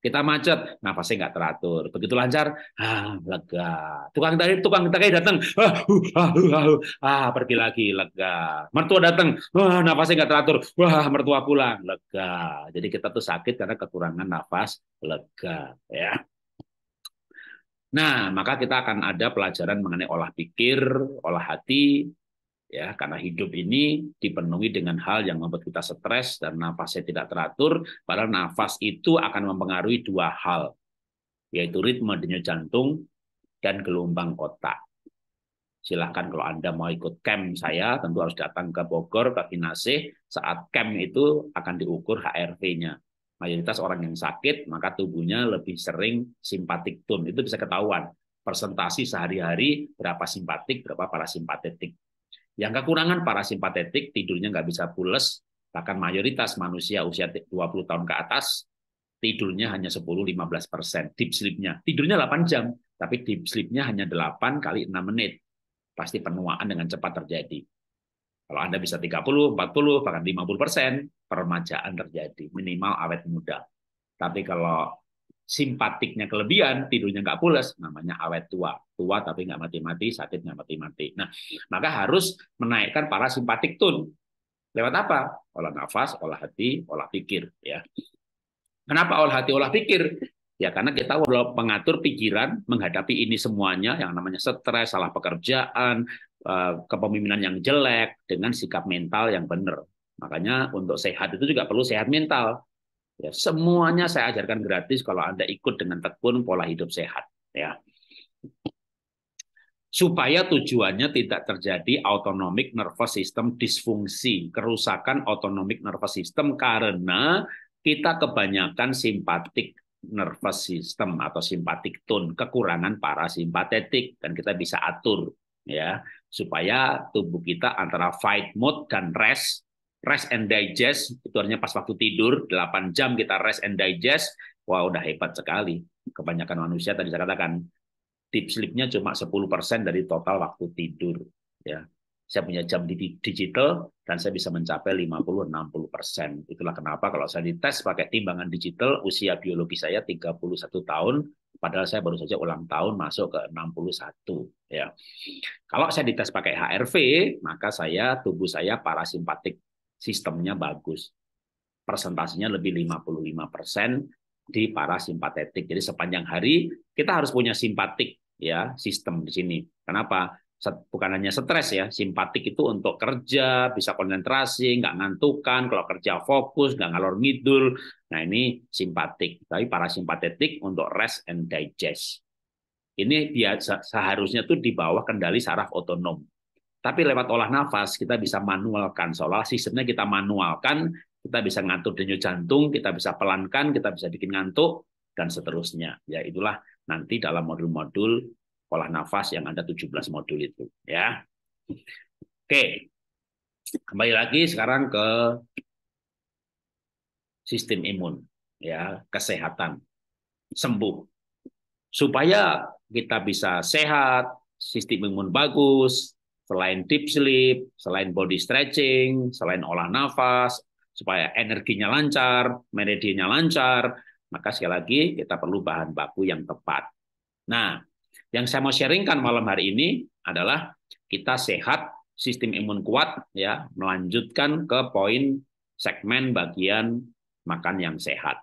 Kita macet, nafasnya nggak teratur. Begitu lancar, ah lega. Tukang tadi tukang tadi datang, ah, uh, ah, uh, ah, uh, pergi lagi lega. Mertua datang, wah nafasnya nggak teratur, wah mertua pulang lega. Jadi kita tuh sakit karena kekurangan nafas lega, ya. Nah, maka kita akan ada pelajaran mengenai olah pikir, olah hati, ya karena hidup ini dipenuhi dengan hal yang membuat kita stres dan nafasnya tidak teratur. Padahal nafas itu akan mempengaruhi dua hal, yaitu ritme denyut jantung dan gelombang otak. Silahkan kalau Anda mau ikut camp saya, tentu harus datang ke Bogor, ke nasih Saat camp itu akan diukur HRV-nya mayoritas orang yang sakit maka tubuhnya lebih sering simpatik tone. itu bisa ketahuan presentasi sehari-hari berapa simpatik berapa parasimpatetik yang kekurangan parasimpatetik tidurnya nggak bisa pules bahkan mayoritas manusia usia 20 tahun ke atas tidurnya hanya 10-15 persen deep sleepnya. tidurnya 8 jam tapi deep sleepnya hanya 8 kali 6 menit pasti penuaan dengan cepat terjadi kalau Anda bisa 30, 40, bahkan 50 persen, peremajaan terjadi, minimal awet muda. Tapi kalau simpatiknya kelebihan, tidurnya nggak pulas, namanya awet tua. Tua tapi nggak mati-mati, sakit nggak mati-mati. Nah, maka harus menaikkan para simpatik tun. Lewat apa? Olah nafas, olah hati, olah pikir. ya. Kenapa olah hati, olah pikir? Ya karena kita mengatur pikiran menghadapi ini semuanya yang namanya stres, salah pekerjaan, eh, kepemimpinan yang jelek dengan sikap mental yang benar. Makanya untuk sehat itu juga perlu sehat mental. Ya, semuanya saya ajarkan gratis kalau Anda ikut dengan tekun pola hidup sehat, ya. Supaya tujuannya tidak terjadi autonomic nervous system disfungsi, kerusakan autonomic nervous system karena kita kebanyakan simpatik nervous system atau simpatik tone, kekurangan parasimpatetik dan kita bisa atur ya supaya tubuh kita antara fight mode dan rest rest and digest itu artinya pas waktu tidur 8 jam kita rest and digest wah udah hebat sekali kebanyakan manusia tadi saya katakan deep sleep-nya cuma 10% dari total waktu tidur ya saya punya jam digital dan saya bisa mencapai 50-60 persen. Itulah kenapa kalau saya dites pakai timbangan digital, usia biologi saya 31 tahun, padahal saya baru saja ulang tahun masuk ke 61. Ya. Kalau saya dites pakai HRV, maka saya tubuh saya parasimpatik sistemnya bagus. Persentasenya lebih 55 persen di parasimpatetik. Jadi sepanjang hari kita harus punya simpatik ya sistem di sini. Kenapa? bukan hanya stres ya, simpatik itu untuk kerja, bisa konsentrasi, nggak ngantukan, kalau kerja fokus, nggak ngalor ngidul. Nah ini simpatik, tapi parasimpatetik untuk rest and digest. Ini dia seharusnya tuh di bawah kendali saraf otonom. Tapi lewat olah nafas kita bisa manualkan, seolah sistemnya kita manualkan, kita bisa ngatur denyut jantung, kita bisa pelankan, kita bisa bikin ngantuk, dan seterusnya. Ya itulah nanti dalam modul-modul olah nafas yang ada 17 modul itu ya. Oke. Kembali lagi sekarang ke sistem imun ya, kesehatan. Sembuh. Supaya kita bisa sehat, sistem imun bagus, selain deep sleep, selain body stretching, selain olah nafas, supaya energinya lancar, meridiannya lancar, maka sekali lagi kita perlu bahan baku yang tepat. Nah, yang saya mau sharingkan malam hari ini adalah kita sehat, sistem imun kuat, ya, melanjutkan ke poin segmen bagian makan yang sehat.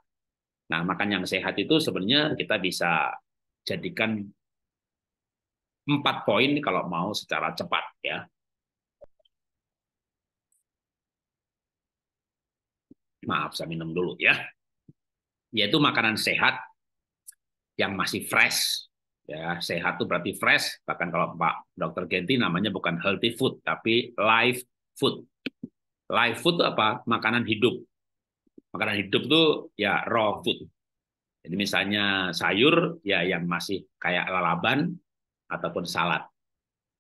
Nah, makan yang sehat itu sebenarnya kita bisa jadikan empat poin kalau mau secara cepat ya. Maaf, saya minum dulu ya. Yaitu makanan sehat yang masih fresh, Ya, sehat itu berarti fresh. Bahkan kalau Pak Dokter Genti namanya bukan healthy food, tapi live food. Live food itu apa? Makanan hidup. Makanan hidup itu ya raw food. Jadi misalnya sayur ya yang masih kayak lalaban ataupun salad.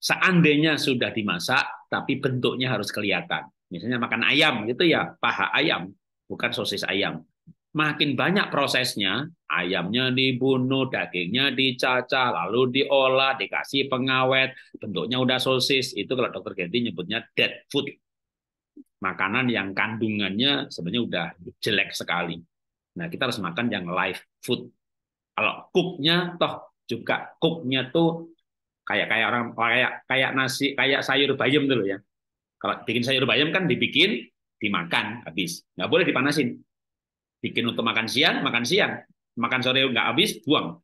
Seandainya sudah dimasak tapi bentuknya harus kelihatan. Misalnya makan ayam gitu ya, paha ayam bukan sosis ayam makin banyak prosesnya, ayamnya dibunuh, dagingnya dicacah, lalu diolah, dikasih pengawet, bentuknya udah sosis, itu kalau dokter Genti nyebutnya dead food. Makanan yang kandungannya sebenarnya udah jelek sekali. Nah, kita harus makan yang live food. Kalau cooknya toh juga cooknya tuh kayak kayak orang kayak kayak nasi kayak sayur bayam dulu ya. Kalau bikin sayur bayam kan dibikin, dimakan habis. Nggak boleh dipanasin bikin untuk makan siang, makan siang, makan sore nggak habis, buang.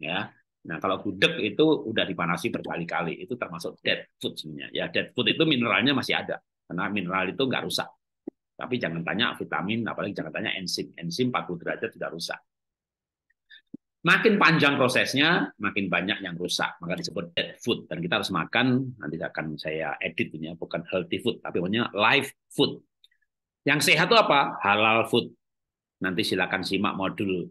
Ya. Nah, kalau gudeg itu udah dipanasi berkali-kali, itu termasuk dead food sebenarnya. Ya, dead food itu mineralnya masih ada, karena mineral itu nggak rusak. Tapi jangan tanya vitamin, apalagi jangan tanya enzim. Enzim 40 derajat tidak rusak. Makin panjang prosesnya, makin banyak yang rusak. Maka disebut dead food. Dan kita harus makan, nanti akan saya edit ini ya, bukan healthy food, tapi namanya live food. Yang sehat itu apa? Halal food. Nanti silakan simak modul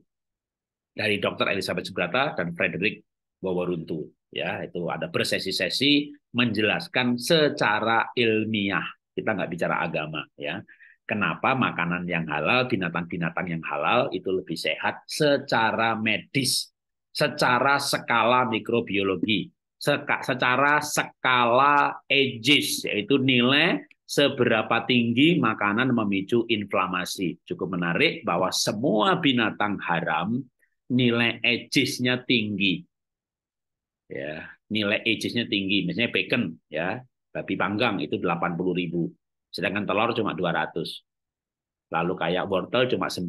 dari Dr. Elizabeth Subrata dan Frederick Wawaruntu. Ya, itu ada bersesi-sesi menjelaskan secara ilmiah. Kita nggak bicara agama, ya. Kenapa makanan yang halal, binatang-binatang yang halal itu lebih sehat secara medis, secara skala mikrobiologi, secara skala ages, yaitu nilai seberapa tinggi makanan memicu inflamasi. Cukup menarik bahwa semua binatang haram nilai ecisnya tinggi. Ya, nilai ecisnya tinggi. Misalnya bacon ya, babi panggang itu 80.000, sedangkan telur cuma 200. Lalu kayak wortel cuma 9.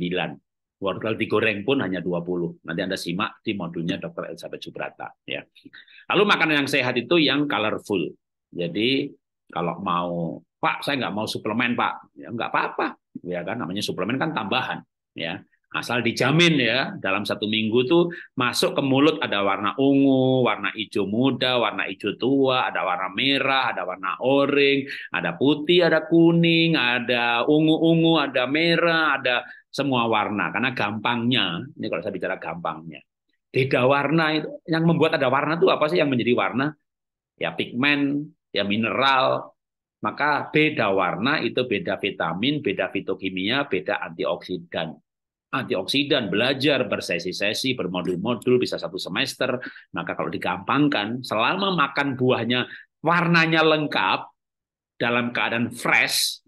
Wortel digoreng pun hanya 20. Nanti Anda simak di modulnya Dr. Elizabeth Subrata. Ya. Lalu makanan yang sehat itu yang colorful. Jadi kalau mau Pak, saya nggak mau suplemen, Pak. Ya, nggak apa-apa. Ya kan, namanya suplemen kan tambahan. Ya, asal dijamin ya dalam satu minggu tuh masuk ke mulut ada warna ungu, warna hijau muda, warna hijau tua, ada warna merah, ada warna orange, ada putih, ada kuning, ada ungu-ungu, ada merah, ada semua warna karena gampangnya ini kalau saya bicara gampangnya tiga warna itu yang membuat ada warna tuh apa sih yang menjadi warna ya pigmen ya mineral maka beda warna itu beda vitamin, beda fitokimia, beda antioksidan. Antioksidan belajar bersesi-sesi, bermodul-modul, bisa satu semester. Maka kalau digampangkan, selama makan buahnya warnanya lengkap, dalam keadaan fresh,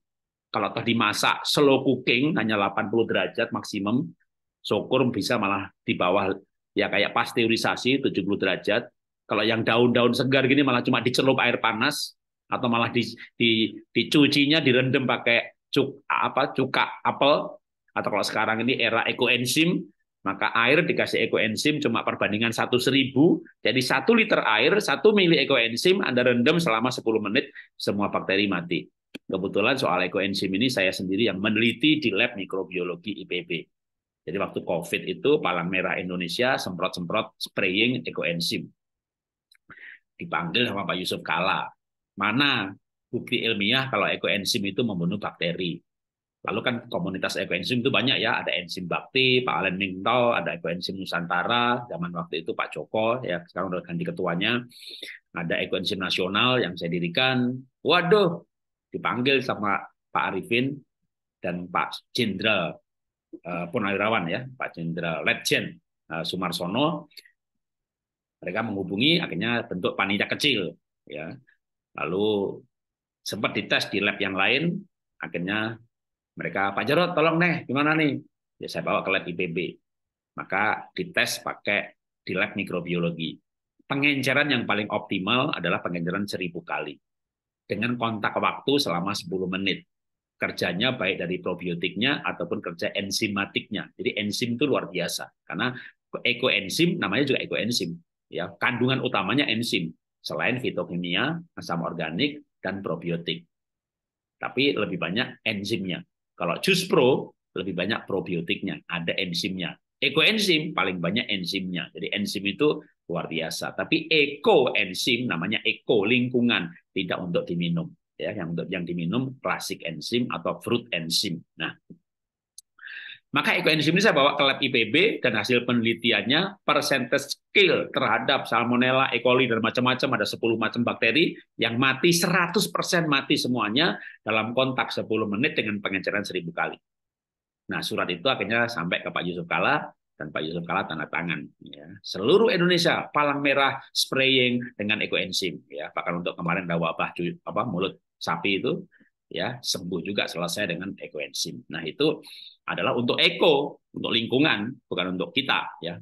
kalau toh dimasak slow cooking hanya 80 derajat maksimum, syukur bisa malah di bawah ya kayak pasteurisasi 70 derajat. Kalau yang daun-daun segar gini malah cuma dicelup air panas, atau malah di, di dicucinya direndam pakai cuk apa cuka apel atau kalau sekarang ini era ekoenzim maka air dikasih ekoenzim cuma perbandingan satu seribu jadi satu liter air satu mili ekoenzim anda rendam selama 10 menit semua bakteri mati kebetulan soal ekoenzim ini saya sendiri yang meneliti di lab mikrobiologi IPB jadi waktu COVID itu Palang Merah Indonesia semprot-semprot spraying ekoenzim dipanggil sama Pak Yusuf Kala mana bukti ilmiah kalau ekoenzim itu membunuh bakteri. Lalu kan komunitas ekoenzim itu banyak ya, ada enzim bakti, Pak Alen Mingtau, ada ekoenzim Nusantara, zaman waktu itu Pak Joko, ya sekarang udah ganti ketuanya, ada ekoenzim nasional yang saya dirikan. Waduh, dipanggil sama Pak Arifin dan Pak Jenderal eh, Purnawirawan ya, Pak Jenderal Legend uh, eh, Sumarsono. Mereka menghubungi, akhirnya bentuk panitia kecil ya Lalu sempat dites di lab yang lain, akhirnya mereka, Pak Jarot tolong nih gimana nih? Ya saya bawa ke lab IPB. Maka dites pakai di lab mikrobiologi. Pengenceran yang paling optimal adalah pengenceran seribu kali. Dengan kontak waktu selama 10 menit. Kerjanya baik dari probiotiknya ataupun kerja enzimatiknya. Jadi enzim itu luar biasa. Karena ekoenzim namanya juga ekoenzim. Ya, kandungan utamanya enzim selain fitokimia, asam organik, dan probiotik. Tapi lebih banyak enzimnya. Kalau jus pro, lebih banyak probiotiknya, ada enzimnya. Ekoenzim paling banyak enzimnya. Jadi enzim itu luar biasa. Tapi ekoenzim namanya eko lingkungan, tidak untuk diminum. Ya, yang untuk yang diminum klasik enzim atau fruit enzim. Nah, maka ekoenzim ini saya bawa ke lab IPB dan hasil penelitiannya persentase kill terhadap salmonella, E. coli dan macam-macam ada 10 macam bakteri yang mati 100% mati semuanya dalam kontak 10 menit dengan pengenceran 1000 kali. Nah, surat itu akhirnya sampai ke Pak Yusuf Kala dan Pak Yusuf Kala tanda tangan ya. Seluruh Indonesia palang merah spraying dengan ekoenzim ya. Bahkan untuk kemarin ada wabah apa mulut sapi itu ya sembuh juga selesai dengan ekoenzim. Nah itu adalah untuk eko, untuk lingkungan, bukan untuk kita ya.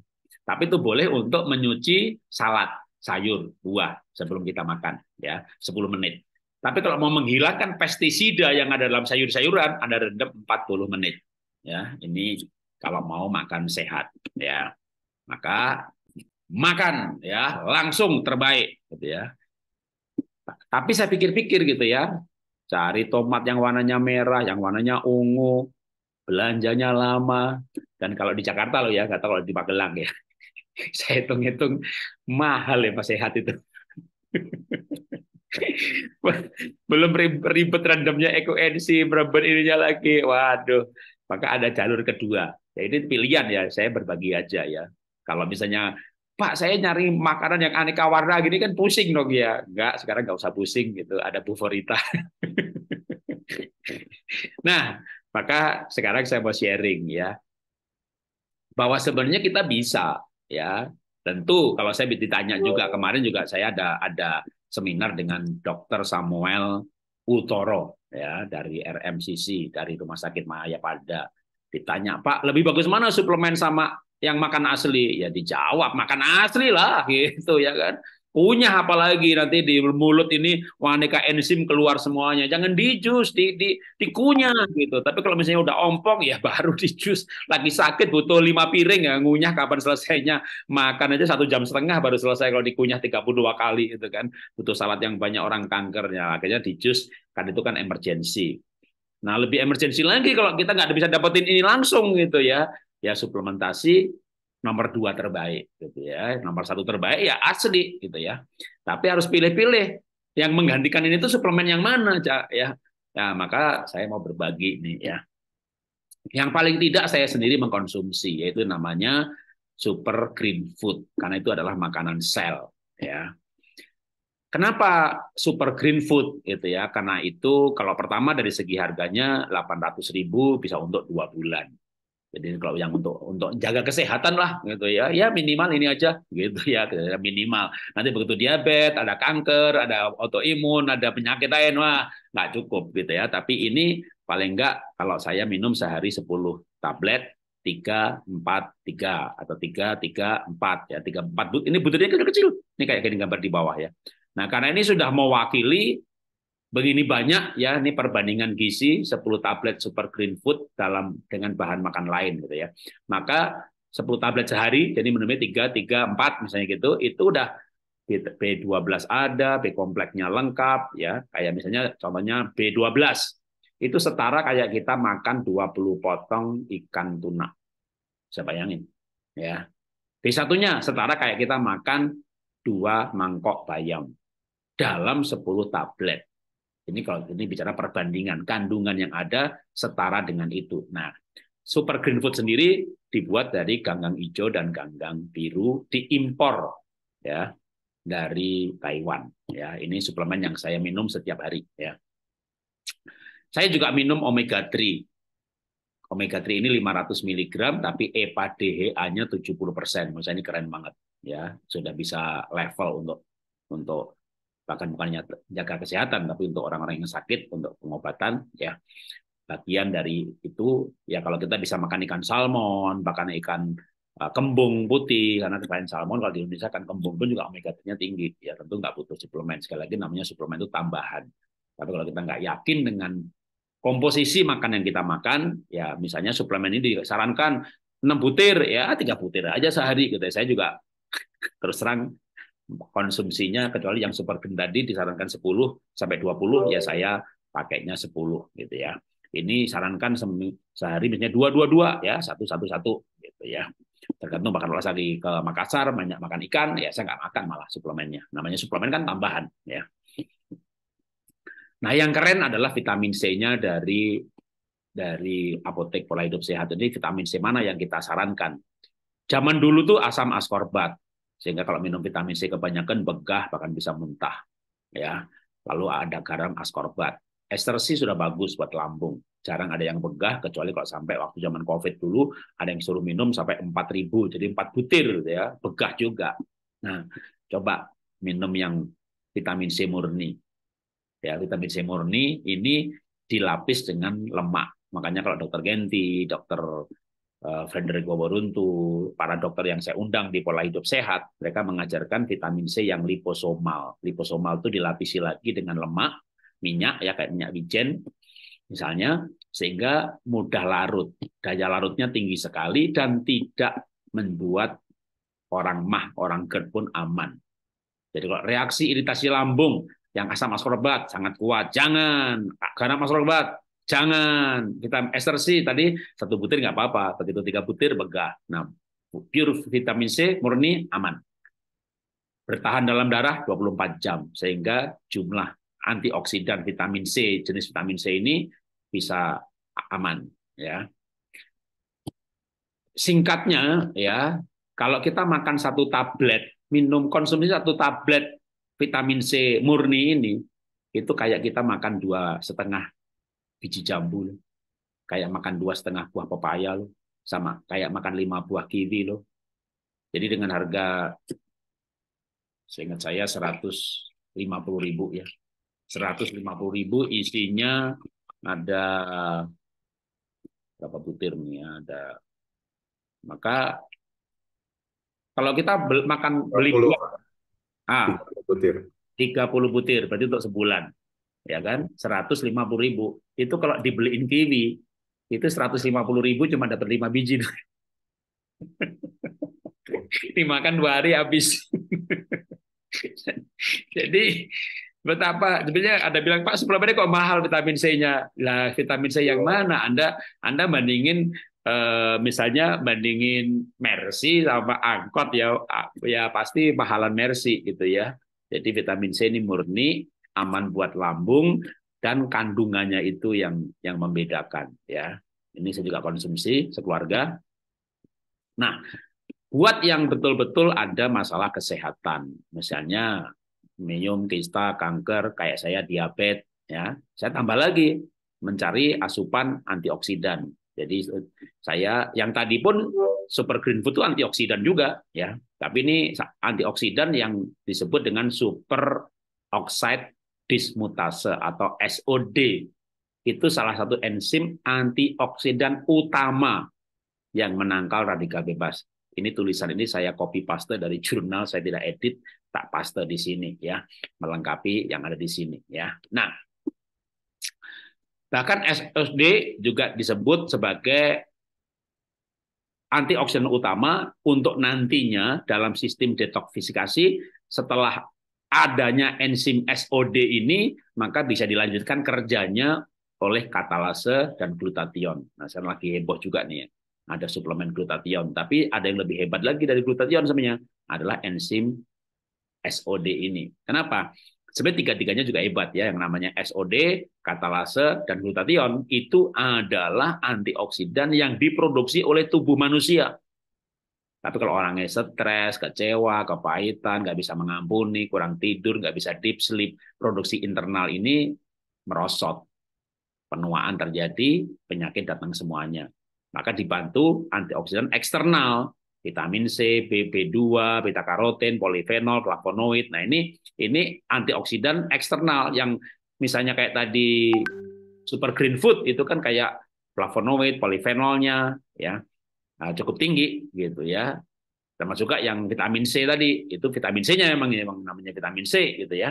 Tapi itu boleh untuk menyuci salad, sayur, buah sebelum kita makan ya 10 menit. Tapi kalau mau menghilangkan pestisida yang ada dalam sayur-sayuran, Anda rendam 40 menit. Ya, ini kalau mau makan sehat ya. Maka makan ya langsung terbaik gitu ya. Tapi saya pikir-pikir gitu ya, Cari tomat yang warnanya merah, yang warnanya ungu, belanjanya lama. Dan kalau di Jakarta loh ya, kata kalau di Magelang ya. [laughs] Saya hitung-hitung mahal ya Pak Sehat itu. [laughs] Belum ribet randomnya ekoensi, berapa ininya lagi. Waduh, maka ada jalur kedua. Jadi ini pilihan ya, saya berbagi aja ya. Kalau misalnya Pak, saya nyari makanan yang aneka warna gini kan pusing dong ya. Enggak, sekarang nggak usah pusing gitu. Ada Bu [laughs] nah, maka sekarang saya mau sharing ya. Bahwa sebenarnya kita bisa ya. Tentu kalau saya ditanya juga kemarin juga saya ada ada seminar dengan Dokter Samuel Utoro ya dari RMCC dari Rumah Sakit Mahayapada. Ditanya, "Pak, lebih bagus mana suplemen sama yang makan asli ya dijawab makan asli lah [laughs] gitu ya kan punya apalagi nanti di mulut ini wanita enzim keluar semuanya jangan di jus di, di dikunyah gitu tapi kalau misalnya udah ompong ya [laughs] baru di jus lagi sakit butuh lima piring ya ngunyah kapan selesainya makan aja satu jam setengah baru selesai kalau dikunyah 32 kali gitu kan butuh salat yang banyak orang kankernya akhirnya di jus kan itu kan emergensi Nah, lebih emergensi lagi kalau kita nggak bisa dapetin ini langsung gitu ya ya suplementasi nomor dua terbaik gitu ya nomor satu terbaik ya asli gitu ya tapi harus pilih-pilih yang menggantikan ini tuh suplemen yang mana cak ya ya maka saya mau berbagi nih ya yang paling tidak saya sendiri mengkonsumsi yaitu namanya super green food karena itu adalah makanan sel ya Kenapa super green food gitu ya? Karena itu kalau pertama dari segi harganya 800.000 bisa untuk dua bulan jadi kalau yang untuk untuk jaga kesehatan lah gitu ya, ya minimal ini aja gitu ya minimal. Nanti begitu diabetes, ada kanker, ada autoimun, ada penyakit lain wah nggak cukup gitu ya. Tapi ini paling nggak kalau saya minum sehari 10 tablet tiga empat tiga atau tiga tiga empat ya tiga empat but ini butirnya kecil kecil ini kayak gini gambar di bawah ya nah karena ini sudah mewakili begini banyak ya ini perbandingan gizi 10 tablet super green food dalam dengan bahan makan lain gitu ya. Maka 10 tablet sehari jadi minumnya 3 3 4 misalnya gitu itu udah B12 ada, B kompleksnya lengkap ya. Kayak misalnya contohnya B12 itu setara kayak kita makan 20 potong ikan tuna. Bisa bayangin ya. b satunya setara kayak kita makan dua mangkok bayam dalam 10 tablet. Ini kalau ini bicara perbandingan kandungan yang ada setara dengan itu. Nah, super green food sendiri dibuat dari ganggang hijau dan ganggang biru diimpor ya dari Taiwan ya. Ini suplemen yang saya minum setiap hari ya. Saya juga minum omega 3. Omega 3 ini 500 mg tapi EPA DHA-nya 70%. persen. Maksudnya ini keren banget ya. Sudah bisa level untuk untuk bahkan bukan jaga kesehatan tapi untuk orang-orang yang sakit untuk pengobatan ya bagian dari itu ya kalau kita bisa makan ikan salmon bahkan ikan eh, kembung putih karena selain salmon kalau di Indonesia kan kembung pun juga omega 3-nya tinggi ya tentu nggak butuh suplemen sekali lagi namanya suplemen itu tambahan tapi kalau kita nggak yakin dengan komposisi makan yang kita makan ya misalnya suplemen ini disarankan 6 butir ya tiga butir aja sehari gitu saya juga terus terang konsumsinya kecuali yang super gen tadi disarankan 10 sampai 20 ya saya pakainya 10 gitu ya. Ini sarankan sehari misalnya dua dua dua ya satu satu satu gitu ya. Tergantung bahkan kalau lagi ke Makassar banyak makan ikan ya saya nggak makan malah suplemennya. Namanya suplemen kan tambahan ya.
Nah yang keren
adalah vitamin C-nya dari dari apotek pola hidup sehat ini vitamin C mana yang kita sarankan. Zaman dulu tuh asam askorbat, sehingga kalau minum vitamin C kebanyakan begah bahkan bisa muntah. Ya. Lalu ada garam askorbat. Ester C sudah bagus buat lambung. Jarang ada yang begah kecuali kalau sampai waktu zaman Covid dulu ada yang suruh minum sampai 4000 jadi 4 butir gitu ya, begah juga. Nah, coba minum yang vitamin C murni. Ya, vitamin C murni ini dilapis dengan lemak. Makanya kalau dokter Genti, dokter Eh, Federico Boruntu, para dokter yang saya undang di pola hidup sehat, mereka mengajarkan vitamin C yang liposomal. Liposomal itu dilapisi lagi dengan lemak, minyak ya kayak minyak wijen misalnya sehingga mudah larut. Daya larutnya tinggi sekali dan tidak membuat orang mah, orang GERD pun aman. Jadi kalau reaksi iritasi lambung yang asam ascorbat sangat kuat, jangan karena ascorbat Jangan kita ester C tadi satu butir nggak apa-apa, tapi itu tiga butir begah. Nah, pure vitamin C murni aman. Bertahan dalam darah 24 jam sehingga jumlah antioksidan vitamin C jenis vitamin C ini bisa aman ya. Singkatnya ya, kalau kita makan satu tablet, minum konsumsi satu tablet vitamin C murni ini, itu kayak kita makan dua setengah biji jambu loh. kayak makan dua setengah buah pepaya loh sama kayak makan lima buah kiwi loh jadi dengan harga seingat saya puluh ribu ya puluh ribu isinya ada berapa butir nih ya ada maka kalau kita makan beli 30. ah 30 butir 30 butir berarti untuk sebulan ya kan 150 ribu itu kalau dibeliin kiwi itu 150 ribu cuma dapat 5 biji [laughs] dimakan dua hari habis [laughs] jadi betapa sebenarnya ada bilang Pak suplemennya kok mahal vitamin C-nya lah vitamin C yang mana Anda Anda bandingin eh, misalnya bandingin Mercy sama angkot ya ya pasti mahalan Mercy gitu ya jadi vitamin C ini murni aman buat lambung dan kandungannya itu yang yang membedakan ya. Ini saya juga konsumsi sekeluarga. Nah, buat yang betul-betul ada masalah kesehatan, misalnya minum kista, kanker, kayak saya diabetes ya. Saya tambah lagi mencari asupan antioksidan. Jadi saya yang tadi pun super green food itu antioksidan juga ya. Tapi ini antioksidan yang disebut dengan super oxide dismutase atau SOD itu salah satu enzim antioksidan utama yang menangkal radikal bebas. Ini tulisan ini saya copy paste dari jurnal, saya tidak edit, tak paste di sini ya, melengkapi yang ada di sini ya. Nah, bahkan SOD juga disebut sebagai antioksidan utama untuk nantinya dalam sistem detoksifikasi setelah adanya enzim SOD ini, maka bisa dilanjutkan kerjanya oleh katalase dan glutathione. Nah, saya lagi heboh juga nih ya. Ada suplemen glutathione, tapi ada yang lebih hebat lagi dari glutathione sebenarnya adalah enzim SOD ini. Kenapa? Sebenarnya tiga-tiganya juga hebat ya, yang namanya SOD, katalase, dan glutathione itu adalah antioksidan yang diproduksi oleh tubuh manusia. Tapi kalau orangnya stres, kecewa, kepahitan, nggak bisa mengampuni, kurang tidur, nggak bisa deep sleep, produksi internal ini merosot. Penuaan terjadi, penyakit datang semuanya. Maka dibantu antioksidan eksternal, vitamin C, B, B2, beta karoten, polifenol, flavonoid. Nah ini ini antioksidan eksternal yang misalnya kayak tadi super green food itu kan kayak flavonoid, polifenolnya, ya nah, cukup tinggi gitu ya. Termasuk juga yang vitamin C tadi, itu vitamin C-nya memang memang namanya vitamin C gitu ya.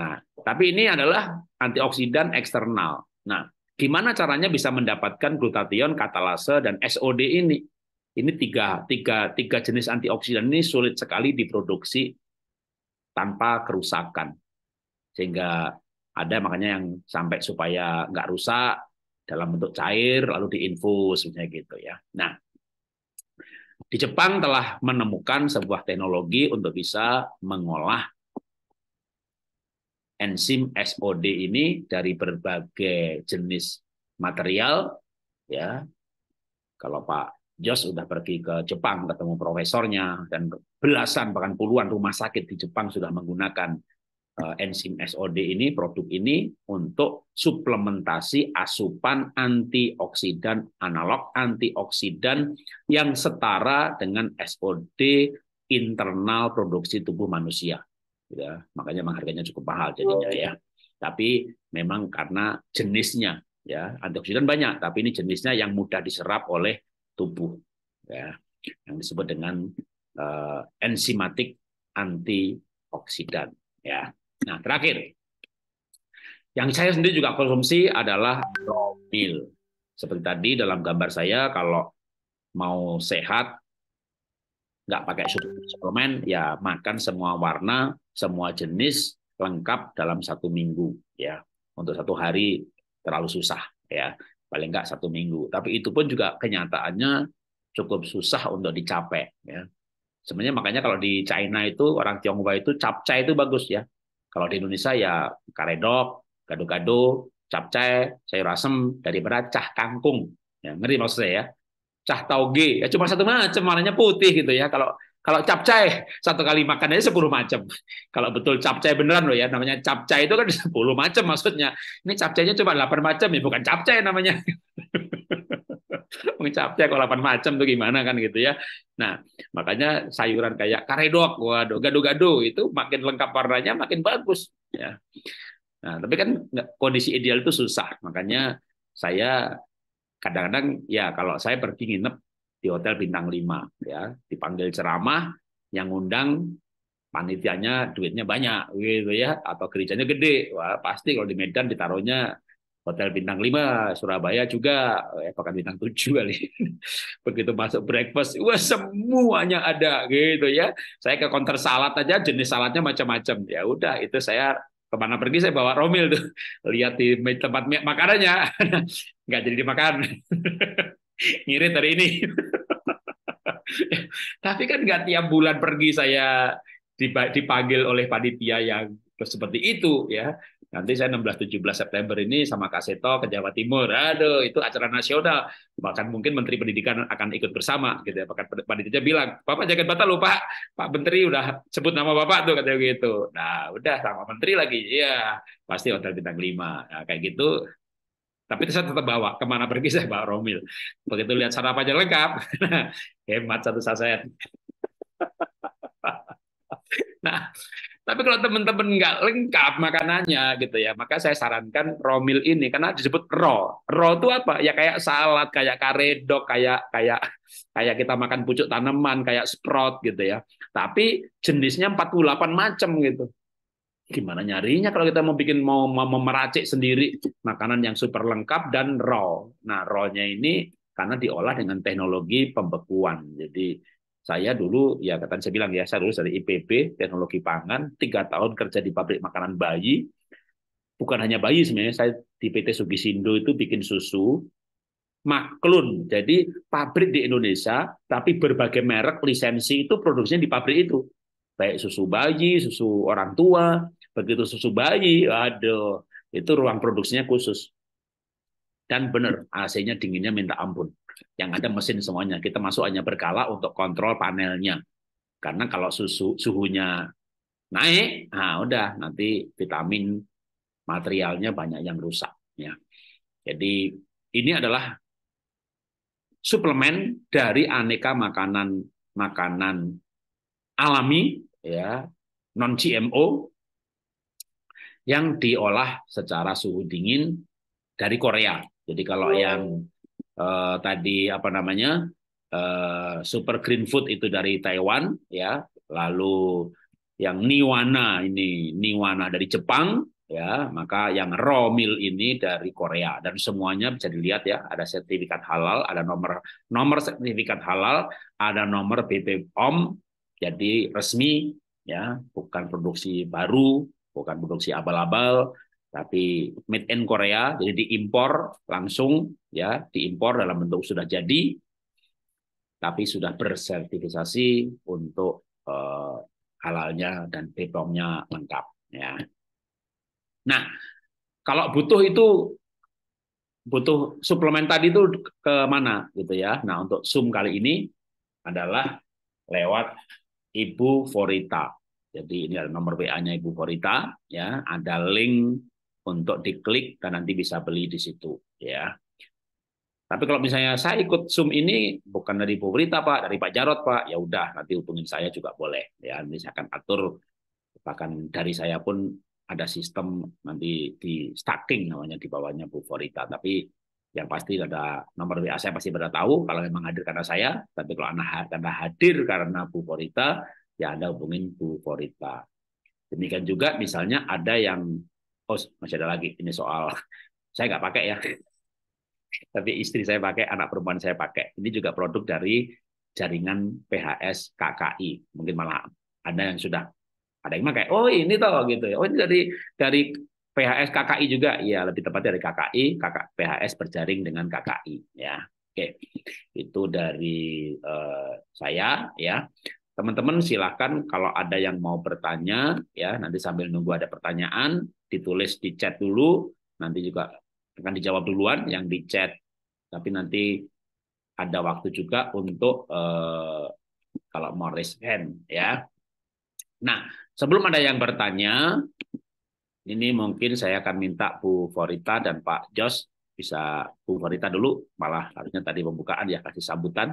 Nah, tapi ini adalah antioksidan eksternal. Nah, gimana caranya bisa mendapatkan glutathione, katalase dan SOD ini? Ini tiga, tiga, tiga jenis antioksidan ini sulit sekali diproduksi tanpa kerusakan. Sehingga ada makanya yang sampai supaya nggak rusak, dalam bentuk cair lalu diinfus misalnya gitu ya. Nah, di Jepang telah menemukan sebuah teknologi untuk bisa mengolah enzim SOD ini dari berbagai jenis material ya. Kalau Pak Jos sudah pergi ke Jepang ketemu profesornya dan belasan bahkan puluhan rumah sakit di Jepang sudah menggunakan Eh, enzim SOD ini, produk ini untuk suplementasi asupan antioksidan analog, antioksidan yang setara dengan SOD internal produksi tubuh manusia. Ya, makanya harganya cukup mahal jadinya ya. Tapi memang karena jenisnya ya antioksidan banyak, tapi ini jenisnya yang mudah diserap oleh tubuh ya yang disebut dengan uh, enzimatik antioksidan ya. Nah, terakhir. Yang saya sendiri juga konsumsi adalah raw Seperti tadi dalam gambar saya, kalau mau sehat, nggak pakai suplemen, ya makan semua warna, semua jenis, lengkap dalam satu minggu. ya Untuk satu hari terlalu susah. ya Paling nggak satu minggu. Tapi itu pun juga kenyataannya cukup susah untuk dicapai. Ya. Sebenarnya makanya kalau di China itu, orang Tionghoa itu capcai itu bagus ya kalau di Indonesia ya karedok, gado-gado, capcay, sayur asem, dari cah kangkung. Ya, ngeri maksud saya ya. Cah tauge, ya cuma satu macam, warnanya putih gitu ya. Kalau kalau capcay satu kali makan aja sepuluh macam. [laughs] Kalau betul capcay beneran loh ya, namanya capcay itu kan [laughs] sepuluh macam maksudnya. Ini capcaynya cuma delapan macam ya, bukan capcay namanya. [laughs] [laughs] capek kalau 8 macam tuh gimana kan gitu ya. Nah, makanya sayuran kayak karedok, waduh, gado-gado itu makin lengkap warnanya makin bagus ya. Nah, tapi kan kondisi ideal itu susah. Makanya saya kadang-kadang ya kalau saya pergi nginep di hotel bintang 5 ya, dipanggil ceramah yang undang panitianya duitnya banyak gitu ya atau gerejanya gede wah pasti kalau di Medan ditaruhnya Hotel Bintang 5, Surabaya juga, eh, bahkan Bintang 7 kali. [laughs] Begitu masuk breakfast, wah semuanya ada gitu ya. Saya ke konter salad aja, jenis saladnya macam-macam. Ya udah, itu saya kemana pergi saya bawa Romil tuh. [laughs] Lihat di tempat makanannya, [laughs] nggak jadi dimakan. Ngirit hari ini. Tapi kan nggak tiap bulan pergi saya dipanggil oleh panitia yang seperti itu ya Nanti saya 16-17 September ini sama Kak Seto ke Jawa Timur. Aduh, itu acara nasional. Bahkan mungkin Menteri Pendidikan akan ikut bersama. Gitu ya. Bahkan Panitia bilang, Bapak jangan batal lupa Pak. Pak Menteri udah sebut nama Bapak tuh, katanya gitu. Nah, udah sama Menteri lagi. Iya, pasti Hotel Bintang 5. Nah, kayak gitu tapi saya tetap bawa kemana pergi saya bawa Romil begitu lihat sarapannya lengkap [laughs] hemat satu saset [laughs] nah tapi kalau teman-teman nggak lengkap makanannya gitu ya, maka saya sarankan romil ini karena disebut ro. Ro itu apa? Ya kayak salad, kayak karedok, kayak kayak kayak kita makan pucuk tanaman, kayak sprout gitu ya. Tapi jenisnya 48 macam gitu. Gimana nyarinya kalau kita mau bikin mau, mau memeracik sendiri makanan yang super lengkap dan raw. Nah, raw-nya ini karena diolah dengan teknologi pembekuan. Jadi saya dulu, ya kata saya bilang ya, saya lulus dari IPB, teknologi pangan, tiga tahun kerja di pabrik makanan bayi. Bukan hanya bayi sebenarnya, saya di PT Sugisindo itu bikin susu, maklun. Jadi pabrik di Indonesia, tapi berbagai merek lisensi itu produksinya di pabrik itu. Baik susu bayi, susu orang tua, begitu susu bayi, aduh, itu ruang produksinya khusus. Dan benar, AC-nya dinginnya minta ampun yang ada mesin semuanya. Kita masuk hanya berkala untuk kontrol panelnya. Karena kalau susu, suhunya naik, nah udah nanti vitamin materialnya banyak yang rusak. Ya. Jadi ini adalah suplemen dari aneka makanan makanan alami ya non GMO yang diolah secara suhu dingin dari Korea. Jadi kalau hmm. yang uh, tadi apa namanya uh, super green food itu dari Taiwan ya lalu yang niwana ini niwana dari Jepang ya maka yang raw meal ini dari Korea dan semuanya bisa dilihat ya ada sertifikat halal ada nomor nomor sertifikat halal ada nomor BPOM jadi resmi ya bukan produksi baru bukan produksi abal-abal tapi made in Korea jadi diimpor langsung ya diimpor dalam bentuk sudah jadi tapi sudah bersertifikasi untuk uh, halalnya dan bpom lengkap ya. Nah, kalau butuh itu butuh suplemen tadi itu ke mana gitu ya. Nah, untuk sum kali ini adalah lewat Ibu Forita. Jadi ini ada nomor WA-nya Ibu Forita ya, ada link untuk diklik dan nanti bisa beli di situ ya. Tapi kalau misalnya saya ikut Zoom ini bukan dari pemerintah Pak, dari Pak Jarot Pak, ya udah nanti hubungin saya juga boleh ya. Nanti saya akan atur bahkan dari saya pun ada sistem nanti di stacking namanya di bawahnya Bu Forita. Tapi yang pasti ada nomor WA saya pasti pada tahu kalau memang hadir karena saya. Tapi kalau anda hadir karena Bu Forita, ya anda hubungin Bu Forita. Demikian juga misalnya ada yang oh masih ada lagi ini soal [laughs] saya nggak pakai ya tapi istri saya pakai anak perempuan saya pakai ini juga produk dari jaringan PHS KKI mungkin malah ada yang sudah ada yang pakai oh ini toh gitu ya oh ini dari dari PHS KKI juga ya lebih tepatnya dari KKI KK PHS berjaring dengan KKI ya oke itu dari uh, saya ya teman-teman silakan kalau ada yang mau bertanya ya nanti sambil nunggu ada pertanyaan ditulis di chat dulu, nanti juga akan dijawab duluan yang di chat. Tapi nanti ada waktu juga untuk eh, kalau mau raise hand ya. Nah, sebelum ada yang bertanya, ini mungkin saya akan minta Bu Forita dan Pak Jos bisa Bu Forita dulu, malah harusnya tadi pembukaan ya kasih sambutan.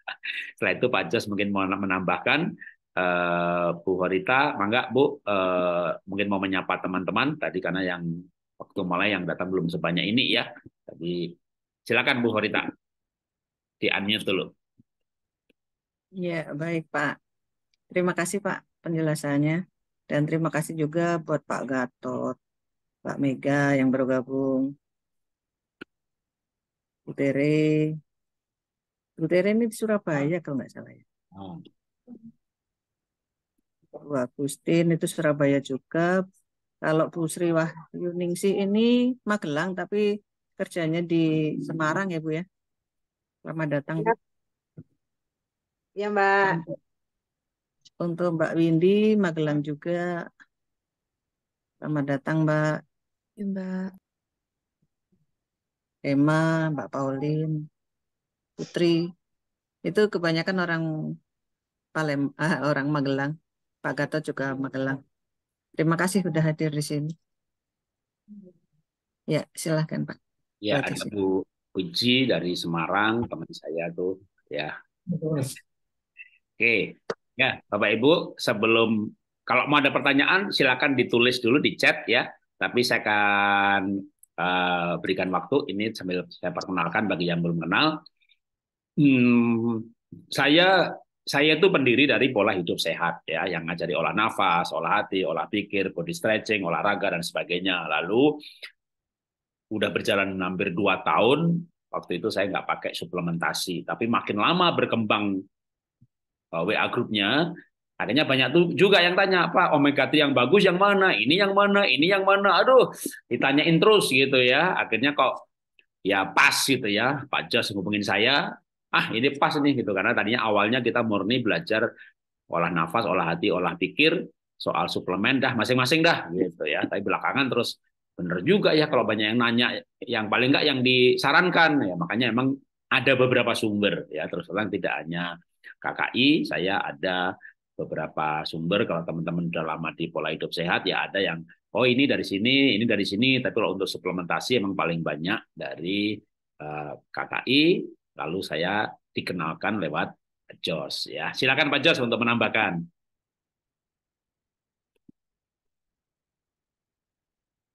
[laughs] Setelah itu Pak Jos mungkin mau menambahkan Eh, Bu Horita, mangga Bu eh, mungkin mau menyapa teman-teman tadi karena yang waktu mulai yang datang belum sebanyak ini ya. Jadi silakan Bu Horita di unmute dulu.
Ya baik Pak. Terima kasih Pak penjelasannya dan terima kasih juga buat Pak Gatot, Pak Mega yang bergabung, Bu Tere. Bu Tere ini di Surabaya kalau nggak salah ya.
Oh. Bu Agustin
itu Surabaya juga. Kalau Bu Sri Wahyuningsi ini Magelang tapi kerjanya di Semarang ya Bu ya. Selamat datang. Ya, ya Mbak. Untuk Mbak Windy Magelang juga. Selamat datang Mbak. Ya Mbak. Emma, Mbak Pauline, Putri. Itu kebanyakan orang Palem, ah, [laughs] orang Magelang. Pak Gatot juga Magelang. Terima kasih sudah hadir di sini. Ya, silahkan Pak. Ya, ada
Bu Puji dari Semarang, teman saya tuh. Ya. Oke. Ya, Bapak Ibu, sebelum kalau mau ada pertanyaan silakan ditulis dulu di chat ya. Tapi saya akan uh, berikan waktu ini sambil saya perkenalkan bagi yang belum kenal. Hmm, saya saya itu pendiri dari pola hidup sehat ya yang ngajari olah nafas, olah hati, olah pikir, body stretching, olahraga dan sebagainya. Lalu udah berjalan hampir dua tahun waktu itu saya nggak pakai suplementasi tapi makin lama berkembang eh, WA grupnya akhirnya banyak tuh juga yang tanya Pak omega 3 yang bagus yang mana ini yang mana ini yang mana aduh ditanyain terus gitu ya akhirnya kok ya pas gitu ya Pak Jos ngubungin saya ah ini pas nih gitu karena tadinya awalnya kita murni belajar olah nafas, olah hati, olah pikir, soal suplemen dah masing-masing dah gitu ya. Tapi belakangan terus bener juga ya kalau banyak yang nanya yang paling enggak yang disarankan ya makanya emang ada beberapa sumber ya terus terang tidak hanya KKI saya ada beberapa sumber kalau teman-teman sudah lama di pola hidup sehat ya ada yang oh ini dari sini ini dari sini tapi kalau untuk suplementasi emang paling banyak dari eh, KKI lalu saya dikenalkan lewat Jos ya. Silakan Pak Jos untuk menambahkan.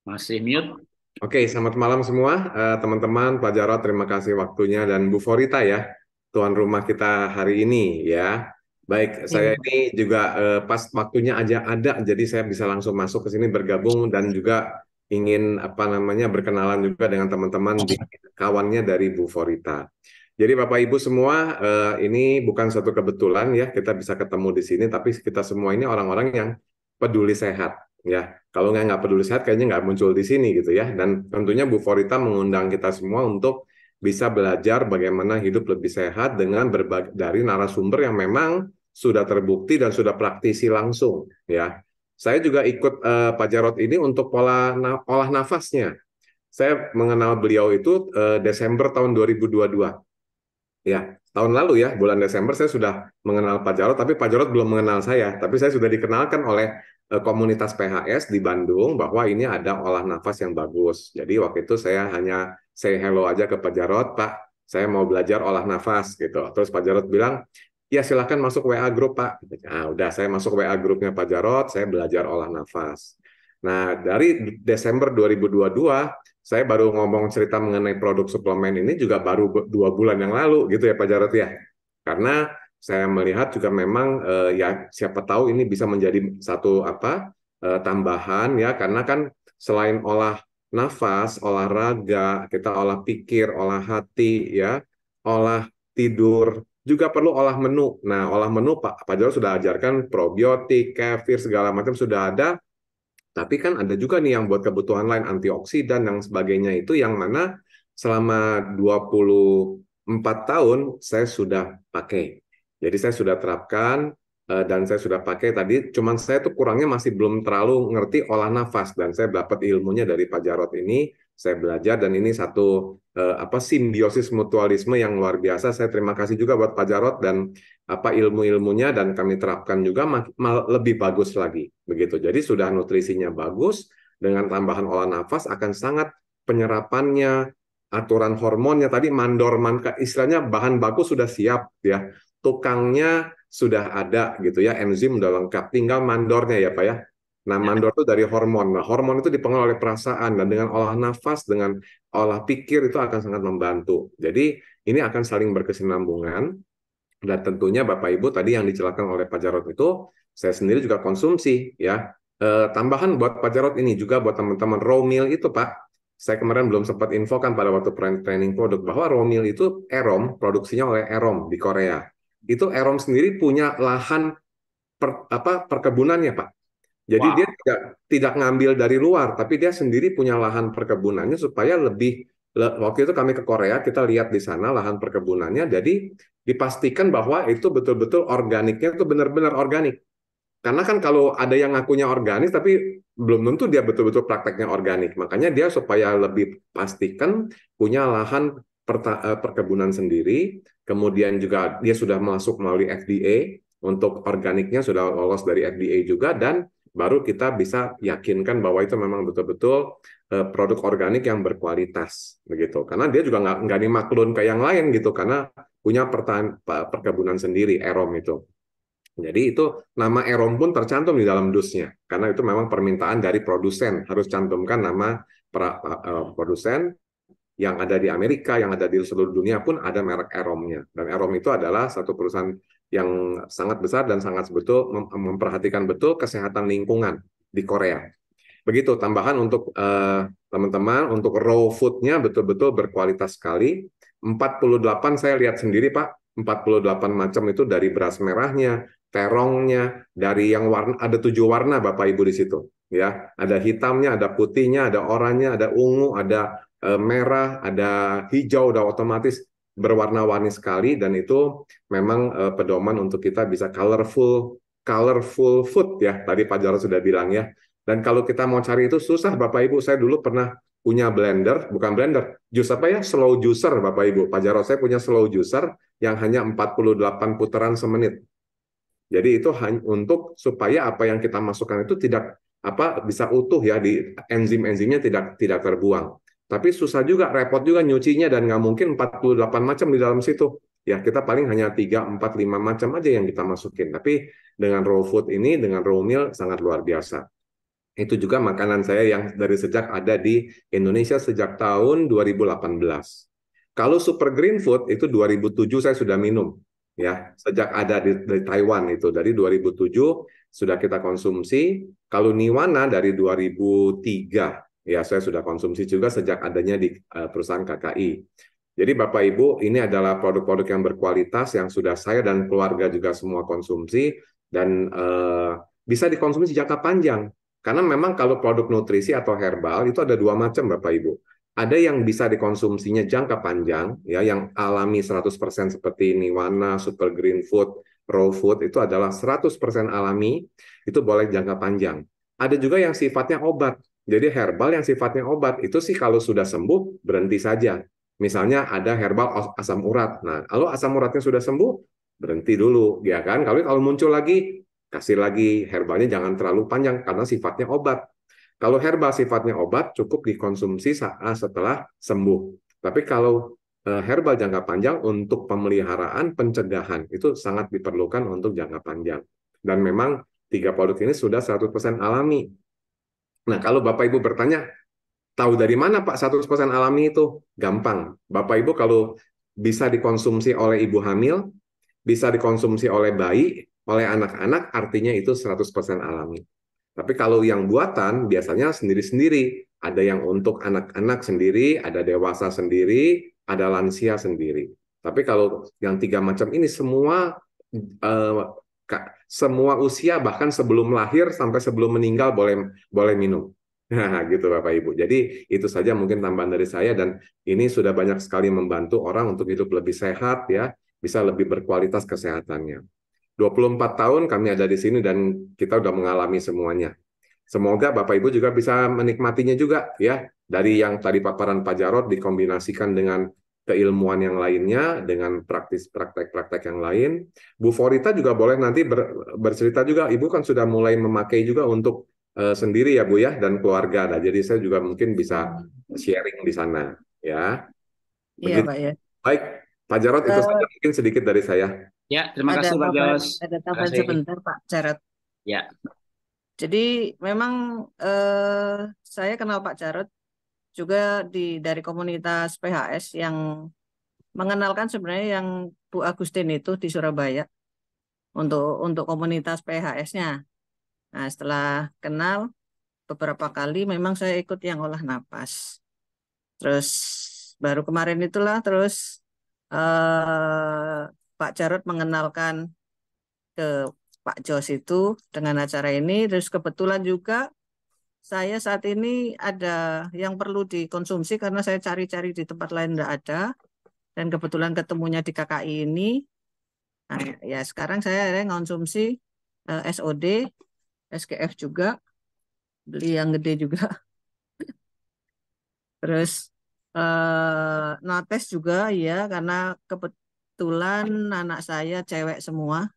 Masih mute. Oke, selamat malam semua eh, teman-teman, Pak Jarot terima kasih waktunya dan Bu Forita ya, tuan rumah kita hari ini ya. Baik, iya. saya ini juga eh, pas waktunya aja ada, jadi saya bisa langsung masuk ke sini bergabung dan juga ingin apa namanya berkenalan juga dengan teman-teman kawannya dari Bu Forita. Jadi Bapak Ibu semua uh, ini bukan satu kebetulan ya kita bisa ketemu di sini tapi kita semua ini orang-orang yang peduli sehat ya. Kalau nggak nggak peduli sehat kayaknya nggak muncul di sini gitu ya. Dan tentunya Bu Forita mengundang kita semua untuk bisa belajar bagaimana hidup lebih sehat dengan berbagai dari narasumber yang memang sudah terbukti dan sudah praktisi langsung ya. Saya juga ikut uh, Pak Jarot ini untuk pola na olah nafasnya. Saya mengenal beliau itu uh, Desember tahun 2022 Ya, tahun lalu ya, bulan Desember saya sudah mengenal Pak Jarod, tapi Pak Jarod belum mengenal saya. Tapi saya sudah dikenalkan oleh eh, komunitas PHS di Bandung bahwa ini ada olah nafas yang bagus. Jadi waktu itu saya hanya say hello aja ke Pak Jarot, Pak, saya mau belajar olah nafas gitu. Terus Pak Jarod bilang, ya silahkan masuk WA grup Pak. Nah, udah saya masuk WA grupnya Pak Jarod, saya belajar olah nafas. Nah, dari Desember 2022 saya baru ngomong cerita mengenai produk suplemen ini juga baru dua bulan yang lalu gitu ya Pak Jarot ya. Karena saya melihat juga memang eh, ya siapa tahu ini bisa menjadi satu apa eh, tambahan ya karena kan selain olah nafas, olahraga, kita olah pikir, olah hati ya, olah tidur juga perlu olah menu. Nah, olah menu Pak Pak Jarot sudah ajarkan probiotik, kefir segala macam sudah ada tapi kan ada juga nih yang buat kebutuhan lain antioksidan dan sebagainya itu yang mana selama 24 tahun saya sudah pakai. Jadi saya sudah terapkan eh, dan saya sudah pakai tadi cuman saya tuh kurangnya masih belum terlalu ngerti olah nafas dan saya dapat ilmunya dari Pak Jarot ini saya belajar dan ini satu uh, apa simbiosis mutualisme yang luar biasa. Saya terima kasih juga buat Pak Jarot dan apa ilmu-ilmunya dan kami terapkan juga lebih bagus lagi begitu. Jadi sudah nutrisinya bagus dengan tambahan olah nafas akan sangat penyerapannya aturan hormonnya tadi mandor manka istilahnya bahan baku sudah siap ya tukangnya sudah ada gitu ya enzim sudah lengkap tinggal mandornya ya pak ya Nah, ya. mandor itu dari hormon. Nah, hormon itu dipengaruhi oleh perasaan dan dengan olah nafas, dengan olah pikir itu akan sangat membantu. Jadi, ini akan saling berkesinambungan dan tentunya Bapak Ibu tadi yang dijelaskan oleh Pak Jarot itu saya sendiri juga konsumsi ya. E, tambahan buat Pak Jarot ini juga buat teman-teman raw meal itu Pak. Saya kemarin belum sempat infokan pada waktu training produk bahwa raw meal itu Erom produksinya oleh Erom di Korea. Itu Erom sendiri punya lahan per, apa perkebunannya Pak jadi wow. dia tidak tidak ngambil dari luar, tapi dia sendiri punya lahan perkebunannya supaya lebih waktu itu kami ke Korea, kita lihat di sana lahan perkebunannya, jadi dipastikan bahwa itu betul-betul organiknya itu benar-benar organik. Karena kan kalau ada yang ngakunya organis tapi belum tentu dia betul-betul prakteknya organik. Makanya dia supaya lebih pastikan punya lahan eh, perkebunan sendiri, kemudian juga dia sudah masuk melalui FDA untuk organiknya sudah lolos dari FDA juga dan baru kita bisa yakinkan bahwa itu memang betul-betul eh, produk organik yang berkualitas begitu karena dia juga nggak nggak dimaklun ke yang lain gitu karena punya pertan perkebunan sendiri erom itu jadi itu nama erom pun tercantum di dalam dusnya karena itu memang permintaan dari produsen harus cantumkan nama pra, uh, produsen yang ada di Amerika, yang ada di seluruh dunia pun ada merek Eromnya. Dan Erom itu adalah satu perusahaan yang sangat besar dan sangat betul memperhatikan betul kesehatan lingkungan di Korea. Begitu tambahan untuk eh, teman-teman uh, untuk raw foodnya betul-betul berkualitas sekali. 48 saya lihat sendiri Pak, 48 macam itu dari beras merahnya, terongnya, dari yang warna ada tujuh warna Bapak Ibu di situ, ya. Ada hitamnya, ada putihnya, ada oranye, ada ungu, ada uh, merah, ada hijau, udah otomatis berwarna-warni sekali dan itu memang uh, pedoman untuk kita bisa colorful colorful food ya tadi Pak Jarod sudah bilang ya dan kalau kita mau cari itu susah Bapak Ibu saya dulu pernah punya blender bukan blender jus apa ya slow juicer Bapak Ibu Pak Jarod saya punya slow juicer yang hanya 48 putaran semenit jadi itu hanya untuk supaya apa yang kita masukkan itu tidak apa bisa utuh ya di enzim-enzimnya tidak tidak terbuang tapi susah juga, repot juga nyucinya dan nggak mungkin 48 macam di dalam situ. Ya, kita paling hanya 3, 4, 5 macam aja yang kita masukin. Tapi dengan raw food ini, dengan raw meal sangat luar biasa. Itu juga makanan saya yang dari sejak ada di Indonesia sejak tahun 2018. Kalau super green food itu 2007 saya sudah minum ya sejak ada di, di Taiwan itu dari 2007 sudah kita konsumsi kalau Niwana dari 2003 ya saya sudah konsumsi juga sejak adanya di eh, perusahaan KKI. Jadi Bapak Ibu, ini adalah produk-produk yang berkualitas yang sudah saya dan keluarga juga semua konsumsi dan uh, bisa dikonsumsi jangka panjang. Karena memang kalau produk nutrisi atau herbal itu ada dua macam Bapak Ibu. Ada yang bisa dikonsumsinya jangka panjang ya yang alami 100% seperti Niwana, Super Green Food, Raw Food itu adalah 100% alami, itu boleh jangka panjang. Ada juga yang sifatnya obat jadi herbal yang sifatnya obat itu sih kalau sudah sembuh berhenti saja. Misalnya ada herbal asam urat. Nah, kalau asam uratnya sudah sembuh, berhenti dulu, ya kan? Kalau kalau muncul lagi, kasih lagi herbalnya jangan terlalu panjang karena sifatnya obat. Kalau herbal sifatnya obat cukup dikonsumsi saat setelah sembuh. Tapi kalau eh, herbal jangka panjang untuk pemeliharaan pencegahan itu sangat diperlukan untuk jangka panjang. Dan memang tiga produk ini sudah 100% alami Nah, kalau Bapak Ibu bertanya, tahu dari mana Pak 100% alami itu? Gampang. Bapak Ibu kalau bisa dikonsumsi oleh ibu hamil, bisa dikonsumsi oleh bayi, oleh anak-anak, artinya itu 100% alami. Tapi kalau yang buatan biasanya sendiri-sendiri. Ada yang untuk anak-anak sendiri, ada dewasa sendiri, ada lansia sendiri. Tapi kalau yang tiga macam ini semua eh, semua usia bahkan sebelum lahir sampai sebelum meninggal boleh boleh minum. Nah, gitu Bapak Ibu. Jadi itu saja mungkin tambahan dari saya dan ini sudah banyak sekali membantu orang untuk hidup lebih sehat ya, bisa lebih berkualitas kesehatannya. 24 tahun kami ada di sini dan kita sudah mengalami semuanya. Semoga Bapak Ibu juga bisa menikmatinya juga ya dari yang tadi paparan Pak Jarot dikombinasikan dengan keilmuan yang lainnya dengan praktis praktek-praktek yang lain. Bu Forita juga boleh nanti ber, bercerita juga, Ibu kan sudah mulai memakai juga untuk uh, sendiri ya Bu ya dan keluarga. Nah, jadi saya juga mungkin bisa hmm. sharing di sana ya. Iya Pak ya. Baik, Pak Jarot uh, itu eh, saja mungkin sedikit dari saya.
Ya, terima ada kasih Pak Jos. Ada tambahan sebentar Pak Jarot. Ya. Jadi memang uh, saya kenal Pak Jarot juga di dari komunitas PHS yang mengenalkan sebenarnya yang Bu Agustin itu di Surabaya untuk untuk komunitas PHS-nya. Nah, setelah kenal beberapa kali memang saya ikut yang olah napas. Terus baru kemarin itulah terus eh, Pak Jarod mengenalkan ke Pak Jos itu dengan acara ini terus kebetulan juga saya saat ini ada yang perlu dikonsumsi karena saya cari-cari di tempat lain tidak ada dan kebetulan ketemunya di KKI ini. Nah, ya sekarang saya yang konsumsi eh, SOD, SKF juga, beli yang gede juga. [laughs] Terus eh, Nates juga ya karena kebetulan anak saya cewek semua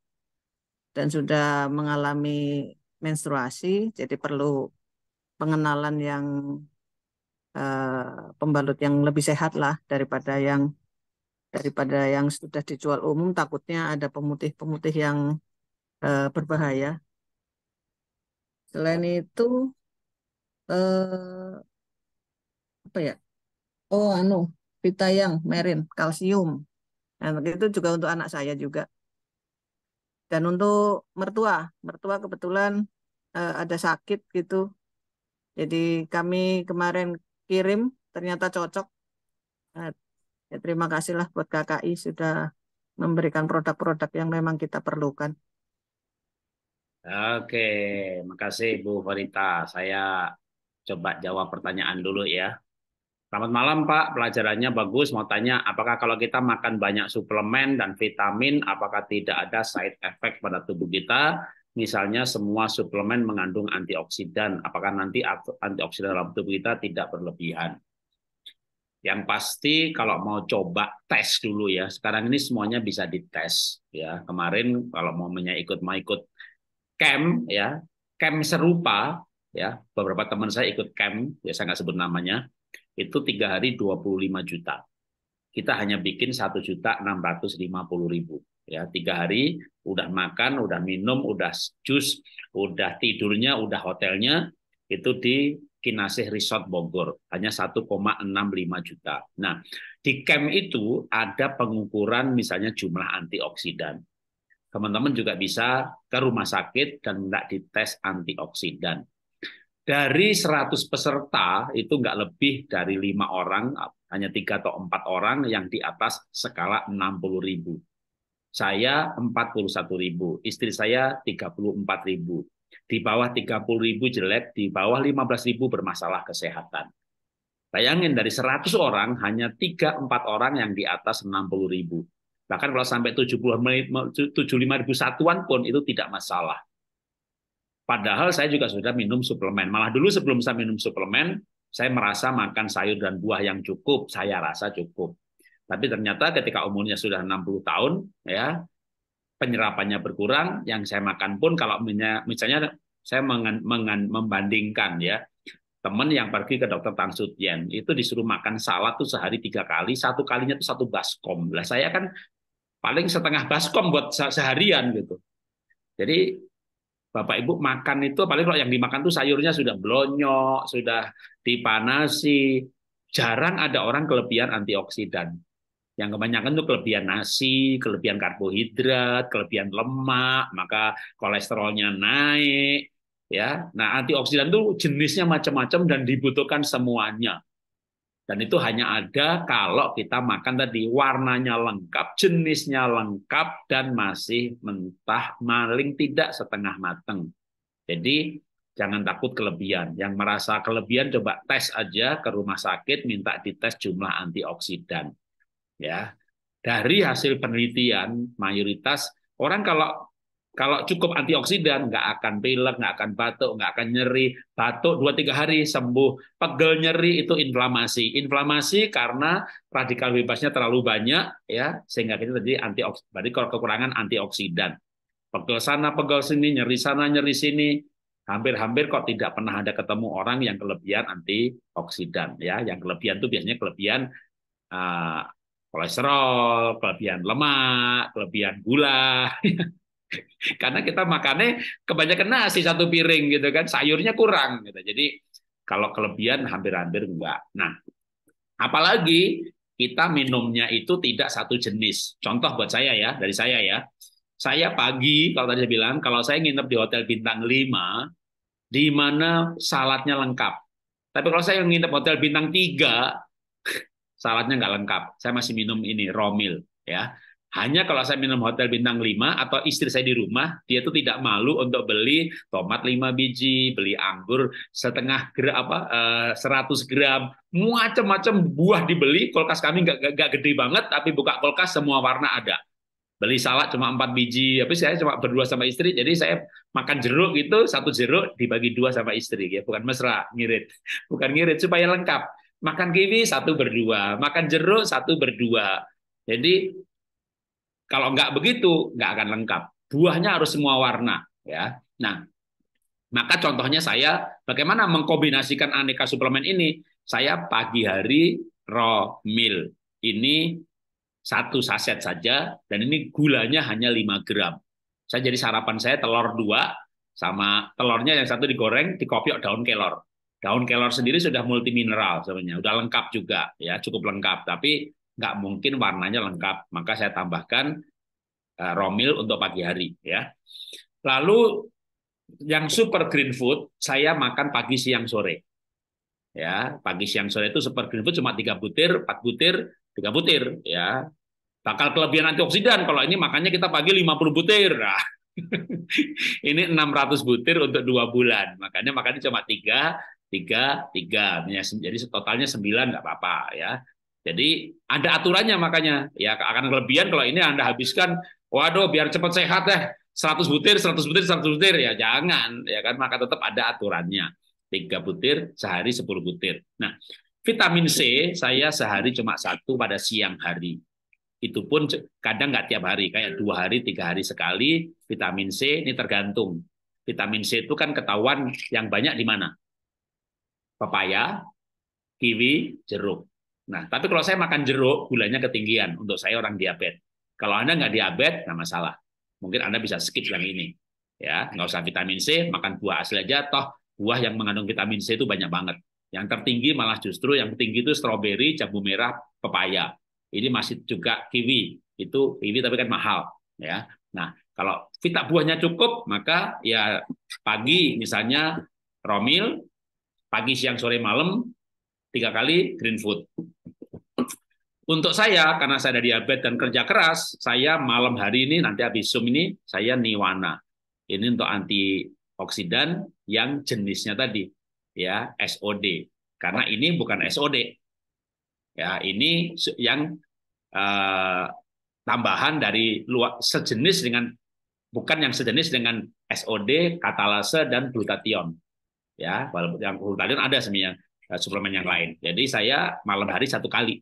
dan sudah mengalami menstruasi, jadi perlu pengenalan yang uh, pembalut yang lebih sehat lah daripada yang daripada yang sudah dijual umum takutnya ada pemutih-pemutih yang uh, berbahaya. Selain itu uh, apa ya? Oh, anu, yang merin, kalsium. Nah, itu juga untuk anak saya juga. Dan untuk mertua, mertua kebetulan uh, ada sakit gitu, jadi kami kemarin kirim ternyata cocok. Nah, ya, terima kasihlah buat KKI sudah memberikan produk-produk yang memang kita perlukan.
Oke, makasih Bu Farita. Saya coba jawab pertanyaan dulu ya. Selamat malam Pak, pelajarannya bagus. Mau tanya, apakah kalau kita makan banyak suplemen dan vitamin, apakah tidak ada side effect pada tubuh kita? misalnya semua suplemen mengandung antioksidan, apakah nanti antioksidan dalam tubuh kita tidak berlebihan? Yang pasti kalau mau coba tes dulu ya. Sekarang ini semuanya bisa dites ya. Kemarin kalau mau ikut mau ikut camp ya, camp serupa ya. Beberapa teman saya ikut camp, ya saya nggak sebut namanya. Itu tiga hari 25 juta. Kita hanya bikin satu juta enam ratus lima puluh ribu ya tiga hari udah makan, udah minum, udah jus, udah tidurnya, udah hotelnya itu di Kinasih Resort Bogor hanya 1,65 juta. Nah, di camp itu ada pengukuran misalnya jumlah antioksidan. Teman-teman juga bisa ke rumah sakit dan enggak dites antioksidan. Dari 100 peserta itu enggak lebih dari 5 orang, hanya 3 atau 4 orang yang di atas skala 60 ribu saya 41.000, istri saya 34.000. Di bawah 30.000 jelek, di bawah 15.000 bermasalah kesehatan. Bayangin dari 100 orang hanya 3 4 orang yang di atas 60.000. Bahkan kalau sampai 70 75.000 satuan pun itu tidak masalah. Padahal saya juga sudah minum suplemen. Malah dulu sebelum saya minum suplemen, saya merasa makan sayur dan buah yang cukup, saya rasa cukup. Tapi ternyata ketika umurnya sudah 60 tahun, ya penyerapannya berkurang, yang saya makan pun kalau misalnya saya mengen, mengen, membandingkan ya teman yang pergi ke dokter Tang Sutien itu disuruh makan salad tuh sehari tiga kali, satu kalinya tuh satu baskom. Lah saya kan paling setengah baskom buat seharian gitu. Jadi Bapak Ibu makan itu paling kalau yang dimakan tuh sayurnya sudah blonyok, sudah dipanasi. Jarang ada orang kelebihan antioksidan yang kebanyakan itu kelebihan nasi, kelebihan karbohidrat, kelebihan lemak, maka kolesterolnya naik, ya. Nah, antioksidan itu jenisnya macam-macam dan dibutuhkan semuanya. Dan itu hanya ada kalau kita makan tadi warnanya lengkap, jenisnya lengkap dan masih mentah, maling tidak setengah mateng. Jadi jangan takut kelebihan. Yang merasa kelebihan coba tes aja ke rumah sakit minta dites jumlah antioksidan ya dari hmm. hasil penelitian mayoritas orang kalau kalau cukup antioksidan nggak akan pilek, nggak akan batuk, nggak akan nyeri. Batuk dua tiga hari sembuh. Pegel nyeri itu inflamasi. Inflamasi karena radikal bebasnya terlalu banyak ya sehingga kita jadi antioksidan. Berarti kalau kekurangan antioksidan. Pegel sana, pegel sini, nyeri sana, nyeri sini. Hampir-hampir kok tidak pernah ada ketemu orang yang kelebihan antioksidan ya. Yang kelebihan itu biasanya kelebihan ah, kolesterol, kelebihan lemak, kelebihan gula. [laughs] Karena kita makannya kebanyakan nasi satu piring gitu kan, sayurnya kurang gitu. Jadi kalau kelebihan hampir-hampir enggak. Nah, apalagi kita minumnya itu tidak satu jenis. Contoh buat saya ya, dari saya ya. Saya pagi, kalau tadi saya bilang, kalau saya nginep di hotel bintang 5, di mana saladnya lengkap. Tapi kalau saya nginep hotel bintang 3, Salatnya nggak lengkap. Saya masih minum ini romil ya. Hanya kalau saya minum hotel bintang 5 atau istri saya di rumah, dia itu tidak malu untuk beli tomat 5 biji, beli anggur setengah eh, gram apa 100 gram, macam-macam buah dibeli. Kulkas kami nggak nggak gede banget, tapi buka kulkas semua warna ada. Beli salad cuma empat biji, tapi saya cuma berdua sama istri, jadi saya makan jeruk gitu, satu jeruk dibagi dua sama istri, ya bukan mesra, ngirit, bukan ngirit supaya lengkap. Makan kiwi satu berdua, makan jeruk satu berdua. Jadi kalau nggak begitu nggak akan lengkap. Buahnya harus semua warna, ya. Nah, maka contohnya saya bagaimana mengkombinasikan aneka suplemen ini. Saya pagi hari raw meal. Ini satu saset saja dan ini gulanya hanya 5 gram. Saya jadi sarapan saya telur dua sama telurnya yang satu digoreng, dikopiok daun kelor. Daun kelor sendiri sudah multi mineral sebenarnya, sudah lengkap juga ya, cukup lengkap. Tapi nggak mungkin warnanya lengkap, maka saya tambahkan eh, romil untuk pagi hari ya. Lalu yang super green food saya makan pagi siang sore. Ya, pagi siang sore itu super green food cuma tiga butir, empat butir, tiga butir ya. Bakal kelebihan antioksidan kalau ini makannya kita pagi 50 butir. Nah, [laughs] ini 600 butir untuk dua bulan. Makanya makannya cuma tiga, tiga tiga jadi totalnya sembilan nggak apa-apa ya jadi ada aturannya makanya ya akan kelebihan kalau ini anda habiskan waduh biar cepat sehat deh 100 butir 100 butir 100 butir ya jangan ya kan maka tetap ada aturannya tiga butir sehari 10 butir nah vitamin C saya sehari cuma satu pada siang hari itu pun kadang nggak tiap hari kayak dua hari tiga hari sekali vitamin C ini tergantung vitamin C itu kan ketahuan yang banyak di mana pepaya, kiwi, jeruk. Nah, tapi kalau saya makan jeruk, gulanya ketinggian untuk saya orang diabetes. Kalau Anda nggak diabetes, nggak masalah. Mungkin Anda bisa skip yang ini. Ya, nggak usah vitamin C, makan buah asli aja. Toh buah yang mengandung vitamin C itu banyak banget. Yang tertinggi malah justru yang tinggi itu stroberi, jambu merah, pepaya. Ini masih juga kiwi. Itu kiwi tapi kan mahal, ya. Nah, kalau kita buahnya cukup, maka ya pagi misalnya romil, pagi, siang, sore, malam, tiga kali green food. Untuk saya, karena saya ada diabetes dan kerja keras, saya malam hari ini, nanti habis Zoom ini, saya niwana. Ini untuk antioksidan yang jenisnya tadi, ya SOD. Karena ini bukan SOD. Ya, ini yang eh, tambahan dari luar sejenis dengan bukan yang sejenis dengan SOD, katalase dan glutathione ya walaupun yang glutathione ada semuanya eh, suplemen yang lain. Jadi saya malam hari satu kali,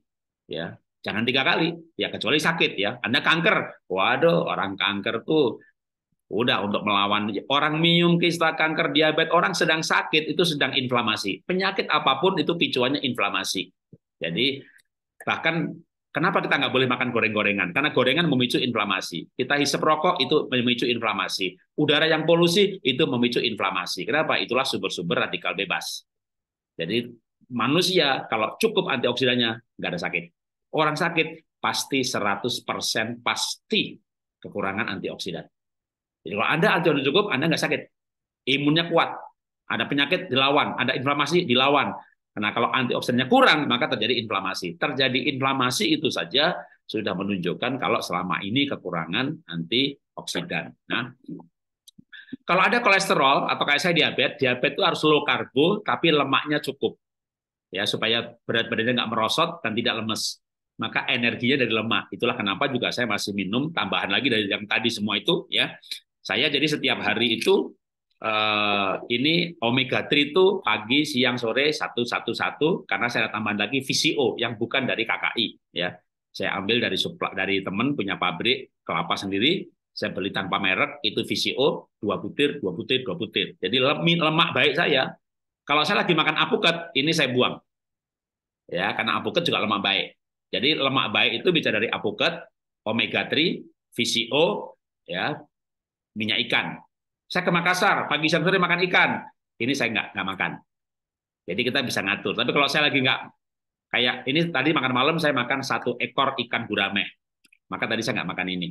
ya jangan tiga kali, ya kecuali sakit ya. Anda kanker, waduh orang kanker tuh udah untuk melawan orang minum kista kanker diabetes orang sedang sakit itu sedang inflamasi penyakit apapun itu picuannya inflamasi jadi bahkan Kenapa kita nggak boleh makan goreng-gorengan? Karena gorengan memicu inflamasi. Kita hisap rokok itu memicu inflamasi. Udara yang polusi itu memicu inflamasi. Kenapa? Itulah sumber-sumber radikal bebas. Jadi manusia kalau cukup antioksidannya nggak ada sakit. Orang sakit pasti 100% pasti kekurangan antioksidan. Jadi kalau Anda antioksidan cukup, Anda nggak sakit. Imunnya kuat. Ada penyakit dilawan, ada inflamasi dilawan, karena kalau antioksidannya kurang, maka terjadi inflamasi. Terjadi inflamasi itu saja sudah menunjukkan kalau selama ini kekurangan antioksidan. Nah, kalau ada kolesterol atau kayak saya diabetes, diabetes itu harus low karbo tapi lemaknya cukup. Ya, supaya berat badannya nggak merosot dan tidak lemes. Maka energinya dari lemak. Itulah kenapa juga saya masih minum tambahan lagi dari yang tadi semua itu ya. Saya jadi setiap hari itu Eh, ini omega 3 itu pagi, siang, sore satu satu satu karena saya tambahan lagi VCO yang bukan dari KKI ya. Saya ambil dari supply dari teman punya pabrik kelapa sendiri, saya beli tanpa merek itu VCO dua butir, dua butir, dua butir. Jadi lemak baik saya kalau saya lagi makan apuket, ini saya buang. Ya, karena apuket juga lemak baik. Jadi lemak baik itu bisa dari apuket, omega 3, VCO, ya, minyak ikan saya ke Makassar, pagi siang sore makan ikan. Ini saya nggak nggak makan. Jadi kita bisa ngatur. Tapi kalau saya lagi nggak kayak ini tadi makan malam saya makan satu ekor ikan gurame. Maka tadi saya nggak makan ini.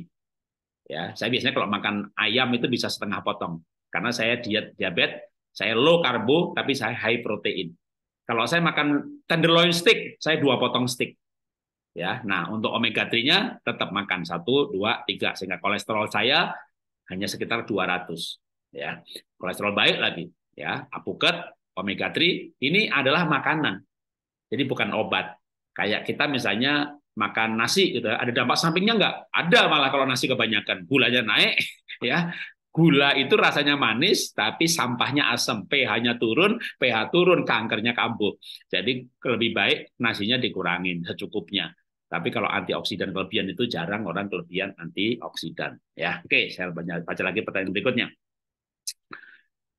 Ya, saya biasanya kalau makan ayam itu bisa setengah potong. Karena saya diet diabetes, saya low karbo tapi saya high protein. Kalau saya makan tenderloin steak, saya dua potong steak. Ya, nah untuk omega 3-nya tetap makan satu, dua, tiga sehingga kolesterol saya hanya sekitar 200 ya. Kolesterol baik lagi, ya. Apuket, omega 3 ini adalah makanan. Jadi bukan obat. Kayak kita misalnya makan nasi gitu ada dampak sampingnya nggak? Ada malah kalau nasi kebanyakan, gulanya naik [laughs] ya. Gula itu rasanya manis tapi sampahnya asam, pH-nya turun, pH turun, kankernya kambuh. Jadi lebih baik nasinya dikurangin secukupnya. Tapi kalau antioksidan kelebihan itu jarang orang kelebihan antioksidan. Ya, oke, saya baca lagi pertanyaan berikutnya.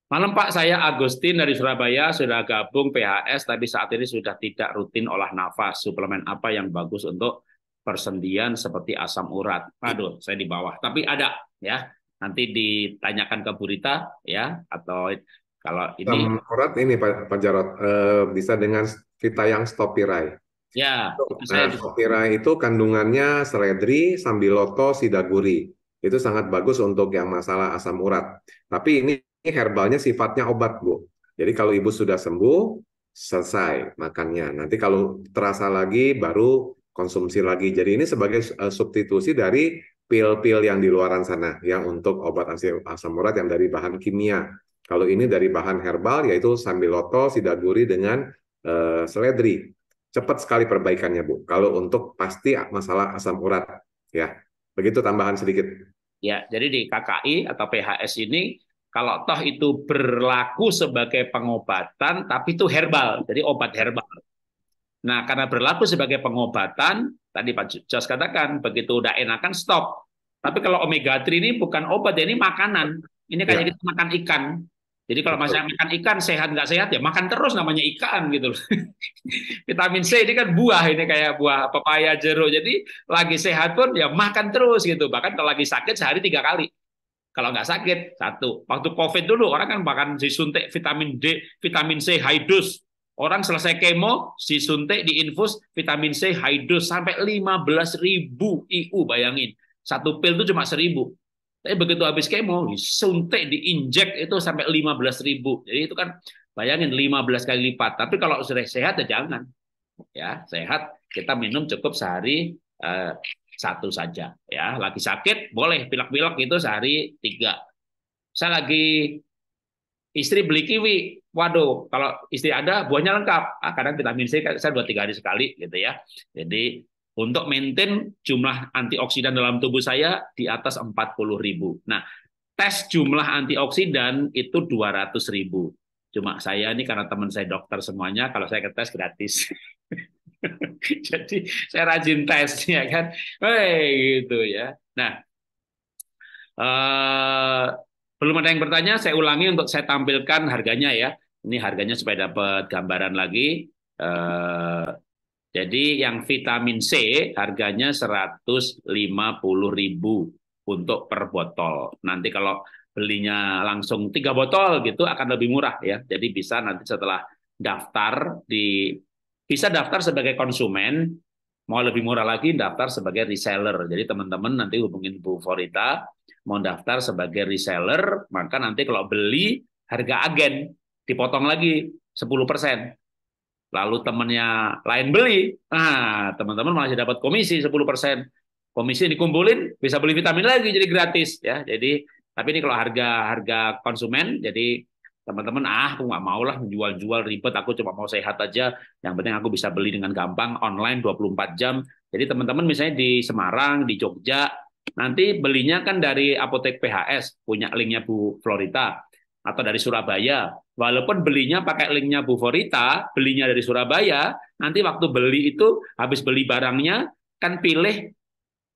Malam Pak, saya Agustin dari Surabaya, sudah gabung PHS, tapi saat ini sudah tidak rutin olah nafas. Suplemen apa yang bagus untuk persendian seperti asam urat? Aduh, saya di bawah. Tapi ada ya, nanti ditanyakan ke Burita ya, atau kalau ini... Asam
urat ini Pak, Pak Jarot, eh, bisa dengan Vita yang stopirai.
Ya, nah, saya... stopirai
itu kandungannya seledri, sambiloto, sidaguri itu sangat bagus untuk yang masalah asam urat. Tapi ini herbalnya sifatnya obat, Bu. Jadi kalau ibu sudah sembuh, selesai makannya. Nanti kalau terasa lagi baru konsumsi lagi. Jadi ini sebagai eh, substitusi dari pil-pil yang di luaran sana yang untuk obat asam urat yang dari bahan kimia. Kalau ini dari bahan herbal yaitu sambiloto, sidaguri dengan uh, seledri. Cepat sekali perbaikannya, Bu. Kalau untuk pasti masalah asam urat ya. Begitu tambahan sedikit.
Ya, jadi di KKI atau PHS ini kalau toh itu berlaku sebagai pengobatan tapi itu herbal, jadi obat herbal. Nah, karena berlaku sebagai pengobatan, tadi Pak Jos katakan begitu udah enakan stop. Tapi kalau omega 3 ini bukan obat, ini makanan. Ini kayak ya. kita gitu, makan ikan. Jadi kalau masih makan ikan sehat nggak sehat ya makan terus namanya ikan gitu loh. [laughs] Vitamin C ini kan buah ini kayak buah pepaya jeruk. Jadi lagi sehat pun ya makan terus gitu. Bahkan kalau lagi sakit sehari tiga kali. Kalau nggak sakit satu. Waktu COVID dulu orang kan bahkan disuntik vitamin D, vitamin C high dose. Orang selesai kemo disuntik diinfus vitamin C high dose sampai 15.000 IU bayangin. Satu pil itu cuma seribu tapi begitu habis kemo, suntik diinjek itu sampai 15 ribu. Jadi itu kan bayangin 15 kali lipat. Tapi kalau sudah sehat ya jangan. Ya, sehat kita minum cukup sehari eh, satu saja. Ya, lagi sakit boleh pilak-pilak itu sehari tiga. Saya lagi istri beli kiwi. Waduh, kalau istri ada buahnya lengkap. Ah, kadang vitamin C saya dua tiga hari sekali gitu ya. Jadi untuk maintain jumlah antioksidan dalam tubuh saya di atas 40 ribu. Nah, tes jumlah antioksidan itu 200 ribu. Cuma saya ini karena teman saya dokter semuanya, kalau saya ke tes gratis. [laughs] Jadi saya rajin tes, [laughs] ya kan? Hei, gitu ya. Nah, uh, belum ada yang bertanya, saya ulangi untuk saya tampilkan harganya ya. Ini harganya supaya dapat gambaran lagi. Uh, jadi yang vitamin C harganya 150.000 untuk per botol. Nanti kalau belinya langsung tiga botol gitu akan lebih murah ya. Jadi bisa nanti setelah daftar di bisa daftar sebagai konsumen, mau lebih murah lagi daftar sebagai reseller. Jadi teman-teman nanti hubungin Bu Forita mau daftar sebagai reseller, maka nanti kalau beli harga agen dipotong lagi 10% lalu temannya lain beli, nah teman-teman masih dapat komisi 10%. Komisi yang dikumpulin bisa beli vitamin lagi jadi gratis ya. Jadi tapi ini kalau harga harga konsumen jadi teman-teman ah aku nggak mau lah menjual jual ribet aku cuma mau sehat aja yang penting aku bisa beli dengan gampang online 24 jam jadi teman-teman misalnya di Semarang di Jogja nanti belinya kan dari apotek PHS punya linknya Bu Florita atau dari Surabaya. Walaupun belinya pakai linknya Bu Forita, belinya dari Surabaya, nanti waktu beli itu habis beli barangnya kan pilih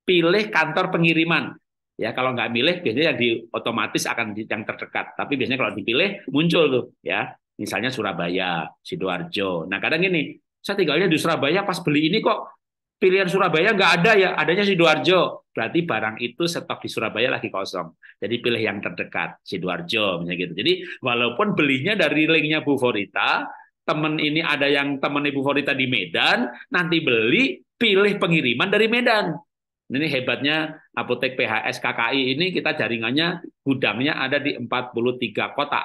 pilih kantor pengiriman. Ya kalau nggak milih biasanya yang di otomatis akan yang terdekat. Tapi biasanya kalau dipilih muncul tuh ya. Misalnya Surabaya, sidoarjo. Nah kadang ini saya tinggalnya di Surabaya pas beli ini kok pilihan Surabaya nggak ada ya, adanya Sidoarjo. Berarti barang itu stok di Surabaya lagi kosong. Jadi pilih yang terdekat, Sidoarjo misalnya gitu. Jadi walaupun belinya dari linknya Bu Forita, temen ini ada yang temen Ibu Forita di Medan, nanti beli pilih pengiriman dari Medan. Ini hebatnya apotek PHS KKI ini kita jaringannya gudangnya ada di 43 kota.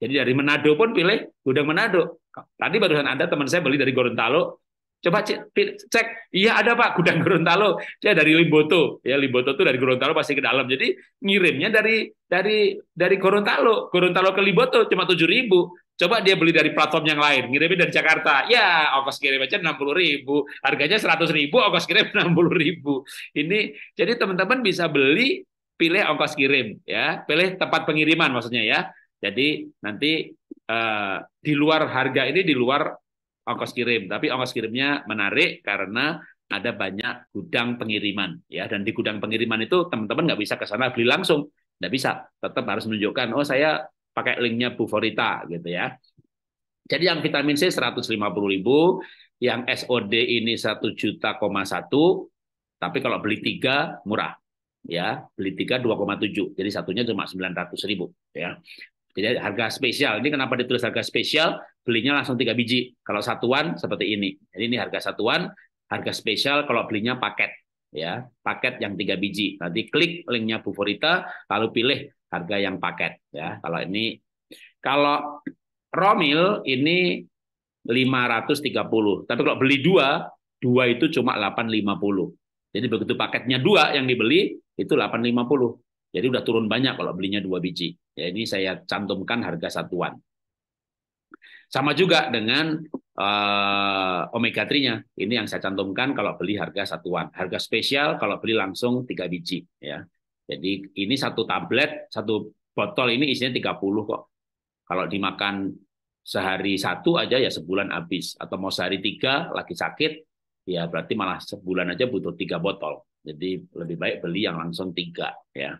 Jadi dari Manado pun pilih gudang Manado. Tadi barusan ada teman saya beli dari Gorontalo, Coba cek, cek. iya ada Pak gudang Gorontalo. Dia dari Limboto. Ya Limboto itu dari Gorontalo pasti ke dalam. Jadi ngirimnya dari dari dari Gorontalo, Gorontalo ke Limboto cuma tujuh ribu. Coba dia beli dari platform yang lain, ngirimnya dari Jakarta. Ya, ongkos kirim aja enam puluh ribu, harganya seratus ribu, ongkos kirim enam puluh ribu. Ini jadi teman-teman bisa beli, pilih ongkos kirim, ya, pilih tempat pengiriman maksudnya ya. Jadi nanti uh, di luar harga ini di luar ongkos kirim, tapi ongkos kirimnya menarik karena ada banyak gudang pengiriman ya dan di gudang pengiriman itu teman-teman nggak bisa ke sana beli langsung nggak bisa tetap harus menunjukkan oh saya pakai linknya Bu gitu ya jadi yang vitamin C 150 ribu yang SOD ini satu juta koma satu tapi kalau beli tiga murah ya beli tiga 2,7 jadi satunya cuma sembilan ratus ribu ya jadi harga spesial. Ini kenapa ditulis harga spesial? Belinya langsung tiga biji. Kalau satuan seperti ini. Jadi ini harga satuan, harga spesial kalau belinya paket ya paket yang tiga biji nanti klik linknya Bu Forita lalu pilih harga yang paket ya kalau ini kalau Romil ini 530 tapi kalau beli dua dua itu cuma 850 jadi begitu paketnya dua yang dibeli itu 850 jadi udah turun banyak kalau belinya dua biji Ya, ini saya cantumkan harga satuan. Sama juga dengan uh, omega 3-nya. Ini yang saya cantumkan kalau beli harga satuan. Harga spesial kalau beli langsung tiga biji. Ya. Jadi ini satu tablet, satu botol ini isinya 30 kok. Kalau dimakan sehari satu aja ya sebulan habis. Atau mau sehari tiga lagi sakit, ya berarti malah sebulan aja butuh tiga botol. Jadi lebih baik beli yang langsung tiga. Ya.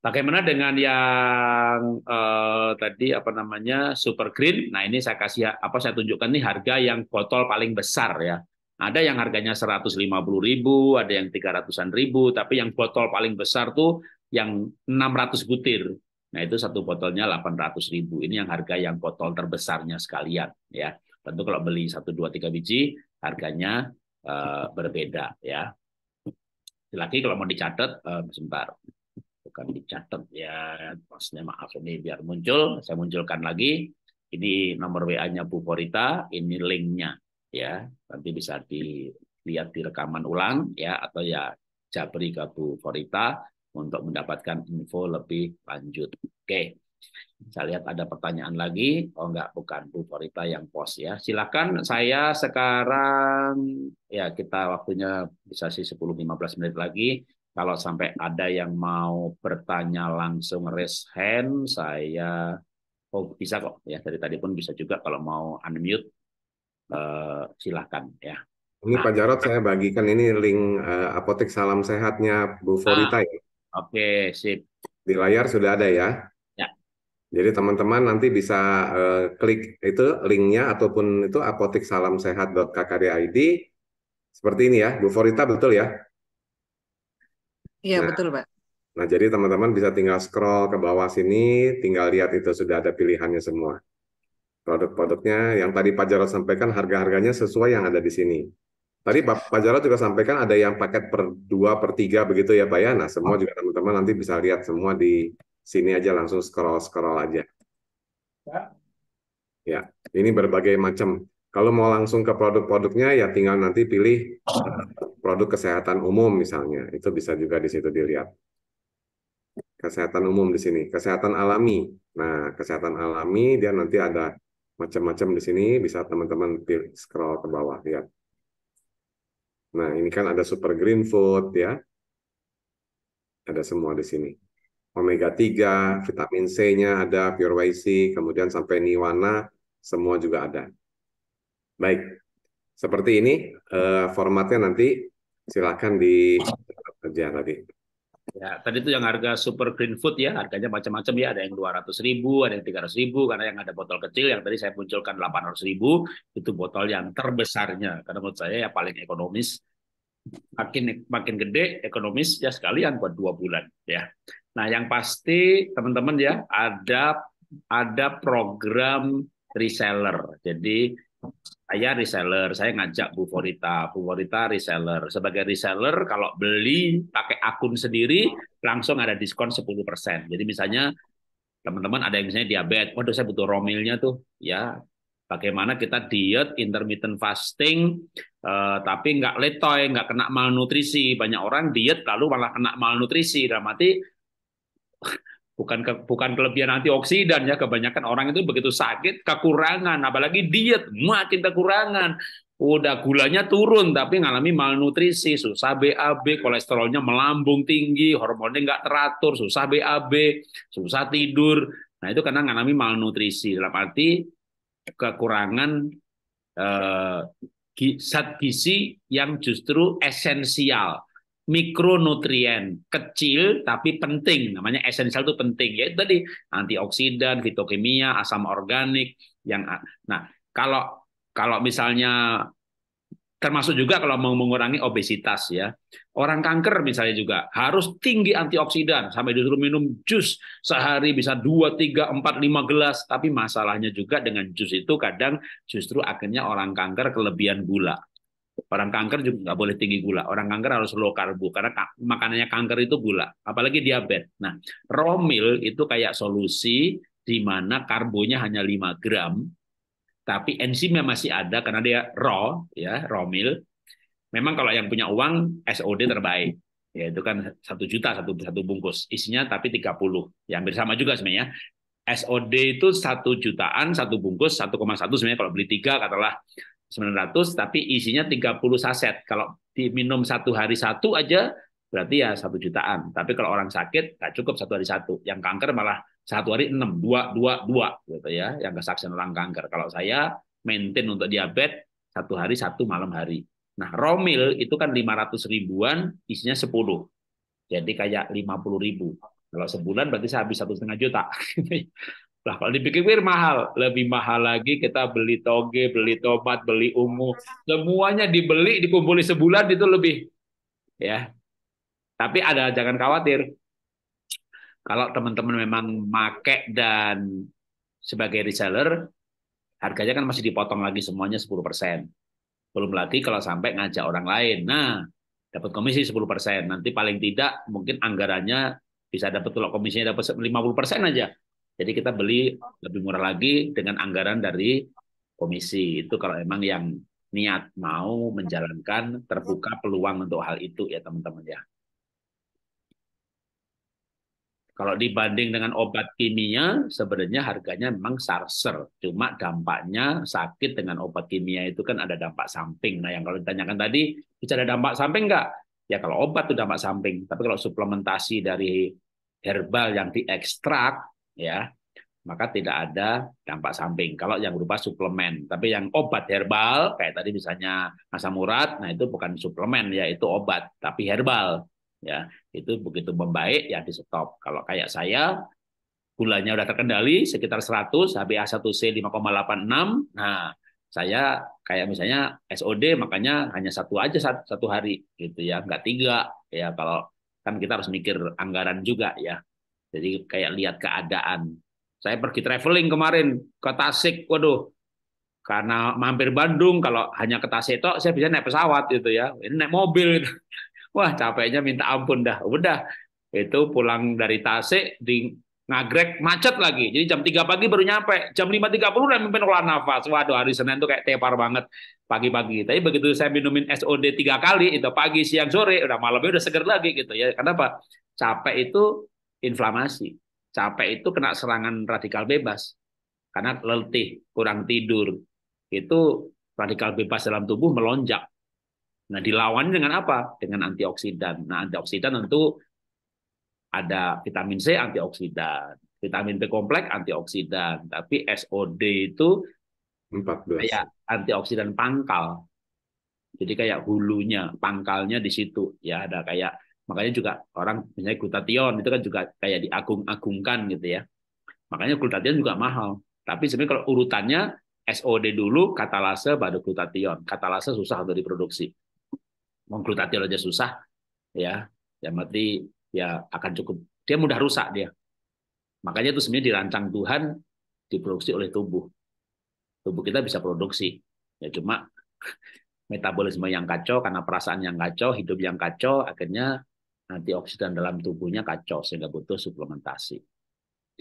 Bagaimana dengan yang eh, tadi apa namanya super green? Nah ini saya kasih apa saya tunjukkan nih harga yang botol paling besar ya. Ada yang harganya 150 ribu, ada yang 300-an ribu, tapi yang botol paling besar tuh yang 600 butir. Nah itu satu botolnya 800 ribu. Ini yang harga yang botol terbesarnya sekalian ya. Tentu kalau beli 1, 2, 3 biji harganya eh, berbeda ya. Lagi kalau mau dicatat eh, sebentar bukan dicatat ya maksudnya maaf ini biar muncul saya munculkan lagi ini nomor WA-nya Bu Forita ini linknya ya nanti bisa dilihat di rekaman ulang ya atau ya Jabri ke Bu Forita untuk mendapatkan info lebih lanjut oke saya lihat ada pertanyaan lagi oh enggak bukan Bu Forita yang post ya silakan saya sekarang ya kita waktunya bisa sih 10-15 menit lagi kalau sampai ada yang mau bertanya langsung raise hand, saya oh, bisa kok ya dari tadi pun bisa juga kalau mau unmute eh, silahkan ya.
Ini nah, Pak Jarot saya bagikan ini link eh, apotek salam sehatnya Bu Forita ah, ya. Oke okay, sip. Di layar sudah ada ya. Ya. Jadi teman-teman nanti bisa eh, klik itu linknya ataupun itu salam apotek apoteksalamsehat.kkd.id seperti ini ya Bu Forita betul ya. Iya nah, betul Pak. Nah jadi teman-teman bisa tinggal scroll ke bawah sini, tinggal lihat itu sudah ada pilihannya semua. Produk-produknya yang tadi Pak Jarod sampaikan harga-harganya sesuai yang ada di sini. Tadi Pak Jarod juga sampaikan ada yang paket per dua, per tiga begitu ya Pak ya. Nah semua juga teman-teman nanti bisa lihat semua di sini aja langsung scroll-scroll aja. Ya. Ya, ini berbagai macam. Kalau mau langsung ke produk-produknya ya tinggal nanti pilih produk kesehatan umum misalnya, itu bisa juga di situ dilihat. Kesehatan umum di sini, kesehatan alami. Nah, kesehatan alami dia nanti ada macam-macam di sini, bisa teman-teman scroll ke bawah lihat. Nah, ini kan ada super green food ya. Ada semua di sini. Omega 3, vitamin C-nya ada, pure whey kemudian sampai niwana, semua juga ada. Baik, seperti ini eh, formatnya nanti silakan di kerja tadi.
Ya, tadi itu yang harga super green food ya, harganya macam-macam ya, ada yang 200 ribu, ada yang 300 ribu, karena yang ada botol kecil, yang tadi saya munculkan 800 ribu, itu botol yang terbesarnya, karena menurut saya ya paling ekonomis, makin makin gede, ekonomis ya sekalian buat dua bulan ya. Nah yang pasti teman-teman ya, ada ada program reseller, jadi saya reseller, saya ngajak Bu Forita, Bu Forita reseller. Sebagai reseller, kalau beli pakai akun sendiri, langsung ada diskon 10%. Jadi misalnya teman-teman ada yang misalnya diabetes, waduh saya butuh romilnya tuh, ya bagaimana kita diet intermittent fasting, eh, tapi nggak letoy, nggak kena malnutrisi. Banyak orang diet lalu malah kena malnutrisi, dramatik bukan ke, bukan kelebihan antioksidan ya kebanyakan orang itu begitu sakit kekurangan apalagi diet makin kekurangan udah gulanya turun tapi ngalami malnutrisi susah BAB kolesterolnya melambung tinggi hormonnya nggak teratur susah BAB susah tidur nah itu karena ngalami malnutrisi dalam arti kekurangan eh, zat gizi yang justru esensial mikronutrien kecil tapi penting namanya esensial ya, itu penting yaitu tadi antioksidan, fitokimia, asam organik yang nah kalau kalau misalnya termasuk juga kalau mau mengurangi obesitas ya. Orang kanker misalnya juga harus tinggi antioksidan sampai disuruh minum jus sehari bisa dua tiga empat lima gelas, tapi masalahnya juga dengan jus itu kadang justru akhirnya orang kanker kelebihan gula. Orang kanker juga nggak boleh tinggi gula. Orang kanker harus low karbo karena makanannya kanker itu gula, apalagi diabetes. Nah, romil itu kayak solusi di mana karbonya hanya 5 gram, tapi enzimnya masih ada karena dia raw, ya raw Memang kalau yang punya uang SOD terbaik, ya itu kan satu juta satu satu bungkus, isinya tapi 30, ya hampir sama juga sebenarnya. Ya. SOD itu satu jutaan satu bungkus 1,1 sebenarnya kalau beli tiga katalah 900 tapi isinya 30 saset. Kalau diminum satu hari satu aja berarti ya satu jutaan. Tapi kalau orang sakit tak cukup satu hari satu. Yang kanker malah satu hari enam, dua, dua, dua gitu ya. Yang kesaksian orang kanker. Kalau saya maintain untuk diabetes satu hari satu malam hari. Nah, romil itu kan 500 ribuan, isinya 10. Jadi kayak 50 ribu. Kalau sebulan berarti saya habis satu setengah juta. [laughs] Lah kalau dipikir-pikir mahal, lebih mahal lagi kita beli toge, beli tomat, beli ungu, semuanya dibeli, dikumpuli sebulan itu lebih. Ya. Tapi ada jangan khawatir. Kalau teman-teman memang make dan sebagai reseller, harganya kan masih dipotong lagi semuanya 10%. Belum lagi kalau sampai ngajak orang lain. Nah, dapat komisi 10%. Nanti paling tidak mungkin anggarannya bisa dapat kalau komisinya dapat 50% aja jadi kita beli lebih murah lagi dengan anggaran dari komisi. Itu kalau emang yang niat mau menjalankan terbuka peluang untuk hal itu ya teman-teman ya. Kalau dibanding dengan obat kimia, sebenarnya harganya memang sarser. Cuma dampaknya sakit dengan obat kimia itu kan ada dampak samping. Nah yang kalau ditanyakan tadi, bisa ada dampak samping nggak? Ya kalau obat itu dampak samping. Tapi kalau suplementasi dari herbal yang diekstrak, ya maka tidak ada dampak samping. Kalau yang berupa suplemen, tapi yang obat herbal kayak tadi misalnya asam urat nah itu bukan suplemen ya itu obat, tapi herbal ya itu begitu membaik ya di stop. Kalau kayak saya gulanya udah terkendali sekitar 100 HbA1c 5,86. Nah, saya kayak misalnya SOD makanya hanya satu aja satu hari gitu ya, enggak tiga ya kalau kan kita harus mikir anggaran juga ya. Jadi kayak lihat keadaan. Saya pergi traveling kemarin ke Tasik, waduh. Karena mampir Bandung, kalau hanya ke Tasik itu saya bisa naik pesawat gitu ya. Ini naik mobil. Gitu. [laughs] Wah, capeknya minta ampun dah. Udah. Itu pulang dari Tasik di ngagrek macet lagi. Jadi jam 3 pagi baru nyampe. Jam 5.30 udah mimpin olah nafas. Waduh, hari Senin tuh kayak tepar banget pagi-pagi. Tapi begitu saya minumin SOD tiga kali, itu pagi, siang, sore, udah malamnya udah seger lagi gitu ya. Kenapa? Capek itu inflamasi. Capek itu kena serangan radikal bebas karena letih, kurang tidur. Itu radikal bebas dalam tubuh melonjak. Nah, dilawan dengan apa? Dengan antioksidan. Nah, antioksidan tentu ada vitamin C antioksidan, vitamin B kompleks antioksidan, tapi SOD itu 14. kayak antioksidan pangkal. Jadi kayak hulunya, pangkalnya di situ. Ya, ada kayak Makanya juga orang misalnya glutathione itu kan juga kayak diagung-agungkan gitu ya. Makanya glutathione juga mahal. Tapi sebenarnya kalau urutannya SOD dulu, katalase baru glutathione. Katalase susah untuk diproduksi. mengglutathione aja susah, ya. Ya mati ya akan cukup. Dia mudah rusak dia. Makanya itu sebenarnya dirancang Tuhan diproduksi oleh tubuh. Tubuh kita bisa produksi. Ya cuma metabolisme yang kacau karena perasaan yang kacau, hidup yang kacau, akhirnya antioksidan dalam tubuhnya kacau sehingga butuh suplementasi.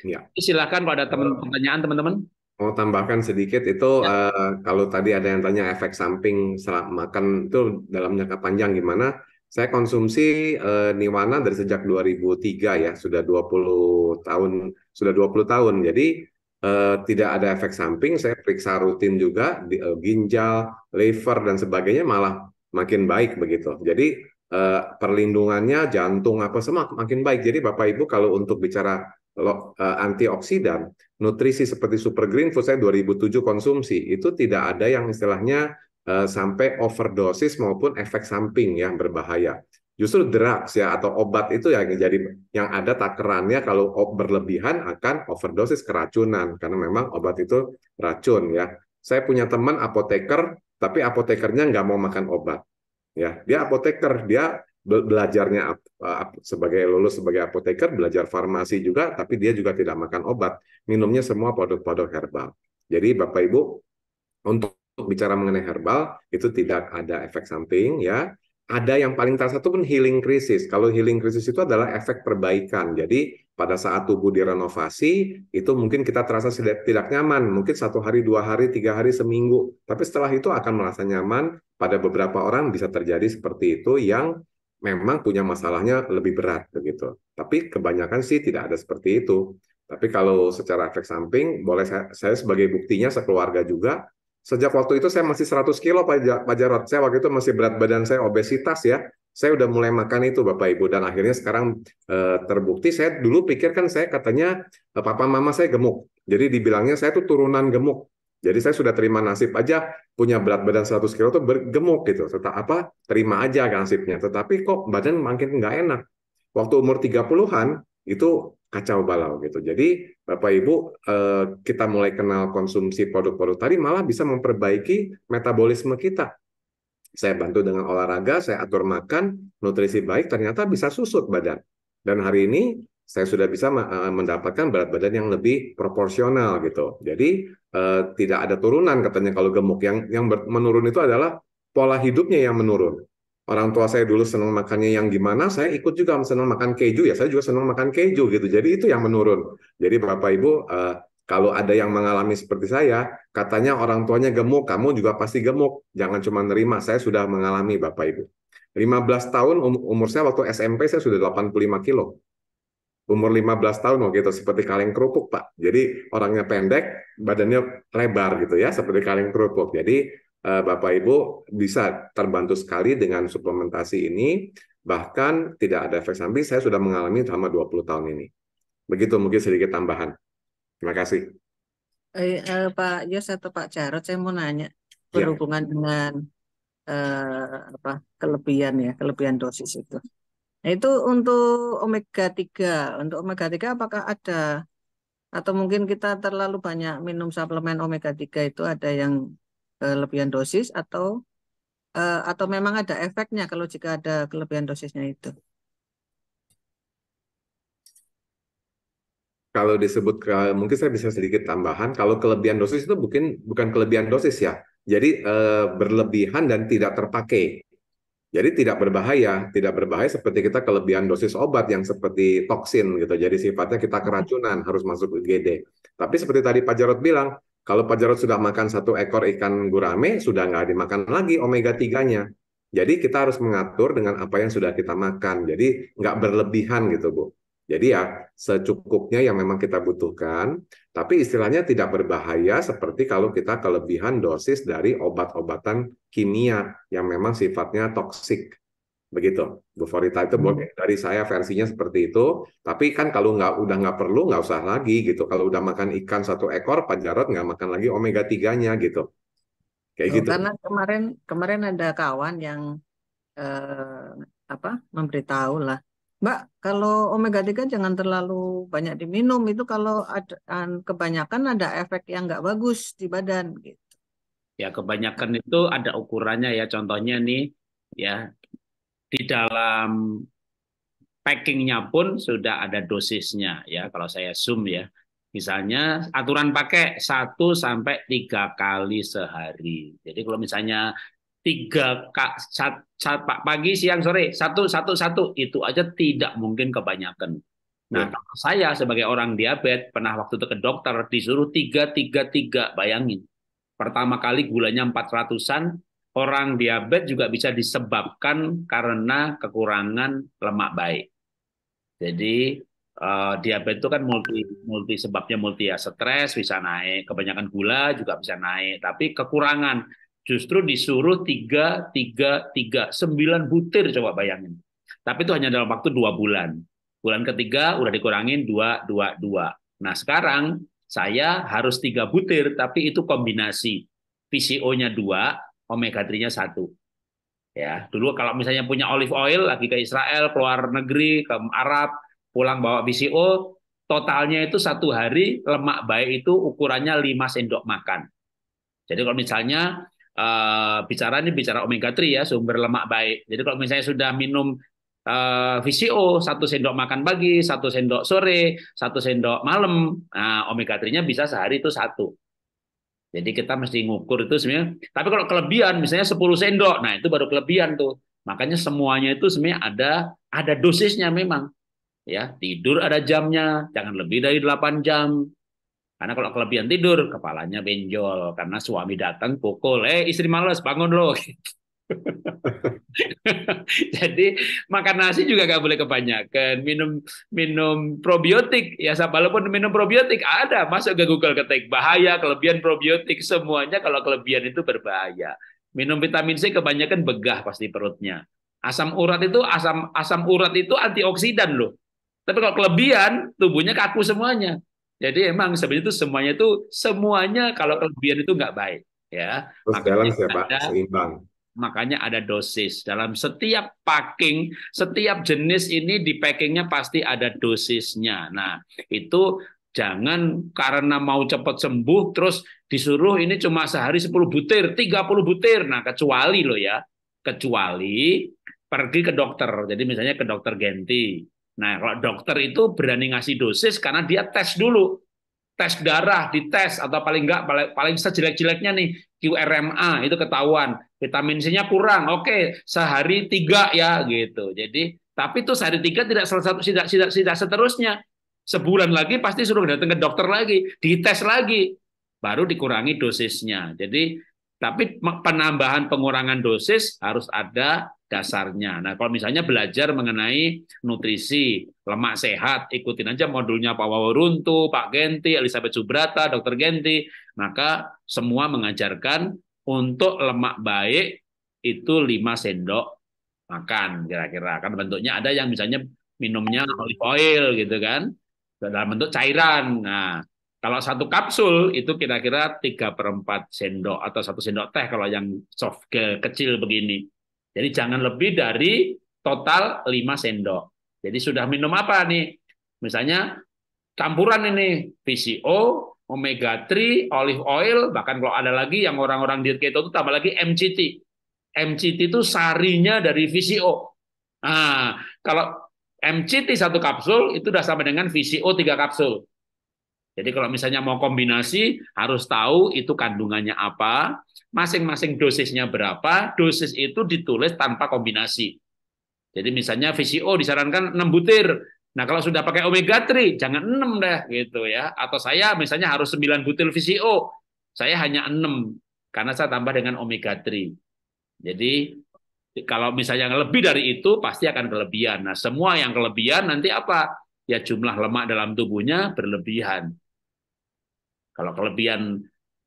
Ya. Silakan pada teman pertanyaan teman-teman. Mau tambahkan sedikit itu ya. uh, kalau tadi ada yang tanya efek samping setelah makan itu dalam jangka panjang gimana? Saya konsumsi uh, Niwana dari sejak 2003 ya, sudah 20 tahun, sudah 20 tahun. Jadi uh, tidak ada efek samping, saya periksa rutin juga di uh, ginjal, liver dan sebagainya malah makin baik begitu. Jadi uh, perlindungannya jantung apa semua makin baik. Jadi Bapak Ibu kalau untuk bicara uh, antioksidan, nutrisi seperti Super Green Food saya 2007 konsumsi itu tidak ada yang istilahnya uh, sampai overdosis maupun efek samping yang berbahaya. Justru drugs ya atau obat itu yang jadi yang ada takerannya kalau berlebihan akan overdosis keracunan karena memang obat itu racun ya. Saya punya teman apoteker tapi apotekernya nggak mau makan obat ya dia apoteker dia belajarnya eh, sebagai lulus sebagai apoteker belajar farmasi juga tapi dia juga tidak makan obat minumnya semua produk-produk herbal jadi bapak ibu untuk bicara mengenai herbal itu tidak ada efek samping ya ada yang paling terasa itu pun kan healing krisis kalau healing krisis itu adalah efek perbaikan jadi pada saat tubuh direnovasi itu mungkin kita terasa tidak nyaman mungkin satu hari dua hari tiga hari seminggu tapi setelah itu akan merasa nyaman pada beberapa orang bisa terjadi seperti itu yang memang punya masalahnya lebih berat begitu tapi kebanyakan sih tidak ada seperti itu tapi kalau secara efek samping boleh saya, saya sebagai buktinya sekeluarga juga sejak waktu itu saya masih 100 kilo Pak Jarot saya waktu itu masih berat badan saya obesitas ya saya udah mulai makan itu Bapak Ibu dan akhirnya sekarang e, terbukti saya dulu pikir kan saya katanya e, papa mama saya gemuk. Jadi dibilangnya saya tuh turunan gemuk. Jadi saya sudah terima nasib aja punya berat badan 100 kilo tuh bergemuk gitu. Tetap apa? Terima aja nasibnya. Tetapi kok badan makin nggak enak. Waktu umur 30-an itu kacau balau gitu. Jadi Bapak Ibu e, kita mulai kenal konsumsi produk-produk tadi malah bisa memperbaiki metabolisme kita saya bantu dengan olahraga, saya atur makan, nutrisi baik, ternyata bisa susut badan. Dan hari ini saya sudah bisa eh, mendapatkan berat badan yang lebih proporsional gitu. Jadi eh, tidak ada turunan katanya kalau gemuk. Yang yang menurun itu adalah pola hidupnya yang menurun. Orang tua saya dulu senang makannya yang gimana, saya ikut juga senang makan keju ya. Saya juga senang makan keju gitu. Jadi itu yang menurun. Jadi Bapak Ibu eh, kalau ada yang mengalami seperti saya, katanya orang tuanya gemuk, kamu juga pasti gemuk. Jangan cuma nerima, saya sudah mengalami Bapak Ibu. 15 tahun um umur saya waktu SMP saya sudah 85 kilo. Umur 15 tahun waktu itu seperti kaleng kerupuk, Pak. Jadi orangnya pendek, badannya lebar gitu ya, seperti kaleng kerupuk. Jadi eh, Bapak Ibu bisa terbantu sekali dengan suplementasi ini. Bahkan tidak ada efek samping, saya sudah mengalami selama 20 tahun ini. Begitu mungkin sedikit tambahan. Terima kasih.
Eh, eh, Pak Yos atau Pak Jarot, saya mau nanya iya. berhubungan ya. dengan eh, apa kelebihan ya, kelebihan dosis itu. Nah, itu untuk omega 3. Untuk omega 3 apakah ada atau mungkin kita terlalu banyak minum suplemen omega 3 itu ada yang kelebihan eh, dosis atau eh, atau memang ada efeknya kalau jika ada kelebihan dosisnya itu?
kalau disebut ke, mungkin saya bisa sedikit tambahan kalau kelebihan dosis itu mungkin bukan kelebihan dosis ya jadi eh, berlebihan dan tidak terpakai jadi tidak berbahaya, tidak berbahaya seperti kita kelebihan dosis obat yang seperti toksin gitu. Jadi sifatnya kita keracunan, harus masuk UGD. Tapi seperti tadi Pak Jarot bilang, kalau Pak Jarot sudah makan satu ekor ikan gurame, sudah nggak dimakan lagi omega tiganya. Jadi kita harus mengatur dengan apa yang sudah kita makan. Jadi nggak berlebihan gitu, Bu. Jadi ya secukupnya yang memang kita butuhkan, tapi istilahnya tidak berbahaya seperti kalau kita kelebihan dosis dari obat-obatan kimia yang memang sifatnya toksik. Begitu. Buforita itu hmm. boleh dari saya versinya seperti itu, tapi kan kalau nggak udah nggak perlu nggak usah lagi gitu. Kalau udah makan ikan satu ekor, Pak Jarot nggak makan lagi omega 3-nya gitu. Kayak oh, gitu. Karena
kemarin kemarin ada kawan yang eh, apa memberitahu lah Mbak, kalau omega 3 jangan terlalu banyak diminum. Itu kalau ada, kebanyakan ada efek yang nggak bagus di badan gitu.
Ya, kebanyakan itu ada ukurannya ya. Contohnya nih ya di dalam packingnya pun sudah ada dosisnya ya. Kalau saya zoom ya. Misalnya aturan pakai satu sampai tiga kali sehari. Jadi kalau misalnya tiga kak sat, sat, pagi siang sore satu satu satu itu aja tidak mungkin kebanyakan. Nah, ya. saya sebagai orang diabetes pernah waktu itu ke dokter disuruh tiga tiga tiga bayangin. Pertama kali gulanya empat ratusan orang diabetes juga bisa disebabkan karena kekurangan lemak baik. Jadi uh, diabetes itu kan multi multi sebabnya multi ya stres bisa naik, kebanyakan gula juga bisa naik, tapi kekurangan Justru disuruh tiga, tiga, tiga, sembilan butir coba bayangin. Tapi itu hanya dalam waktu dua bulan. Bulan ketiga udah dikurangin dua, dua, dua. Nah sekarang saya harus tiga butir, tapi itu kombinasi PCO-nya dua, omega 3-nya satu. Ya, dulu kalau misalnya punya olive oil lagi ke Israel, keluar negeri, ke Arab, pulang bawa PCO, totalnya itu satu hari lemak baik itu ukurannya lima sendok makan. Jadi kalau misalnya uh, bicara ini bicara omega 3 ya, sumber lemak baik. Jadi kalau misalnya sudah minum uh, eh, VCO, satu sendok makan pagi, satu sendok sore, satu sendok malam, nah, omega 3-nya bisa sehari itu satu. Jadi kita mesti ngukur itu sebenarnya. Tapi kalau kelebihan, misalnya 10 sendok, nah itu baru kelebihan tuh. Makanya semuanya itu sebenarnya ada ada dosisnya memang. Ya, tidur ada jamnya, jangan lebih dari 8 jam. Karena kalau kelebihan tidur, kepalanya benjol. Karena suami datang, pukul. Eh, istri males, bangun loh. [laughs] Jadi makan nasi juga nggak boleh kebanyakan. Minum minum probiotik ya walaupun minum probiotik ada masuk ke Google ketik bahaya kelebihan probiotik semuanya kalau kelebihan itu berbahaya. Minum vitamin C kebanyakan begah pasti perutnya. Asam urat itu asam asam urat itu antioksidan loh. Tapi kalau kelebihan tubuhnya kaku semuanya. Jadi emang sebenarnya itu semuanya itu semuanya kalau kelebihan itu nggak baik ya. Terus dalam balance ya seimbang. Makanya ada dosis dalam setiap packing, setiap jenis ini di packingnya pasti ada dosisnya. Nah itu jangan karena mau cepat sembuh terus disuruh ini cuma sehari 10 butir, 30 butir. Nah kecuali loh ya, kecuali pergi ke dokter. Jadi misalnya ke dokter genti, Nah, kalau dokter itu berani ngasih dosis karena dia tes dulu. Tes darah, dites, atau paling enggak, paling, paling sejelek-jeleknya nih, QRMA itu ketahuan. Vitamin C-nya kurang, oke, sehari tiga ya, gitu. Jadi, tapi itu sehari tiga tidak salah satu tidak, tidak, tidak seterusnya. Sebulan lagi pasti suruh datang ke dokter lagi, dites lagi, baru dikurangi dosisnya. Jadi, tapi penambahan pengurangan dosis harus ada dasarnya. Nah, kalau misalnya belajar mengenai nutrisi, lemak sehat, ikutin aja modulnya Pak Waworuntu, Pak Genti, Elizabeth Subrata, Dr. Genti, maka semua mengajarkan untuk lemak baik itu 5 sendok makan kira-kira. Kan bentuknya ada yang misalnya minumnya olive oil gitu kan, dalam bentuk cairan. Nah, kalau satu kapsul itu kira-kira tiga per 4 sendok atau satu sendok teh kalau yang soft ke, kecil begini. Jadi jangan lebih dari total 5 sendok. Jadi sudah minum apa nih? Misalnya campuran ini VCO, omega 3, olive oil, bahkan kalau ada lagi yang orang-orang diet keto itu tambah lagi MCT. MCT itu sarinya dari VCO. Nah, kalau MCT satu kapsul itu sudah sama dengan VCO tiga kapsul. Jadi kalau misalnya mau kombinasi harus tahu itu kandungannya apa, masing-masing dosisnya berapa, dosis itu ditulis tanpa kombinasi. Jadi misalnya VCO disarankan 6 butir. Nah, kalau sudah pakai omega 3 jangan 6 deh gitu ya. Atau saya misalnya harus 9 butir VCO. Saya hanya 6 karena saya tambah dengan omega 3. Jadi kalau misalnya lebih dari itu pasti akan kelebihan. Nah, semua yang kelebihan nanti apa? Ya jumlah lemak dalam tubuhnya berlebihan. Kalau kelebihan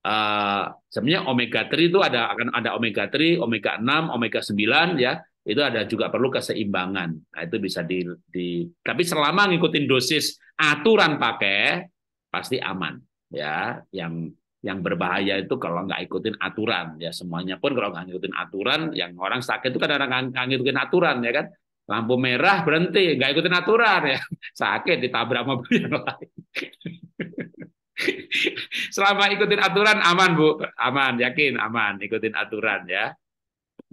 uh, sebenarnya omega 3 itu ada akan ada omega 3, omega 6, omega 9 ya. Itu ada juga perlu keseimbangan. Nah, itu bisa di, di tapi selama ngikutin dosis aturan pakai pasti aman ya. Yang yang berbahaya itu kalau nggak ikutin aturan ya semuanya pun kalau nggak ngikutin aturan yang orang sakit itu kadang kan orang nggak ngikutin aturan ya kan lampu merah berhenti nggak ikutin aturan ya [laughs] sakit ditabrak mobil yang lain [laughs] [laughs] Selama ikutin aturan aman Bu, aman, yakin aman, ikutin aturan ya.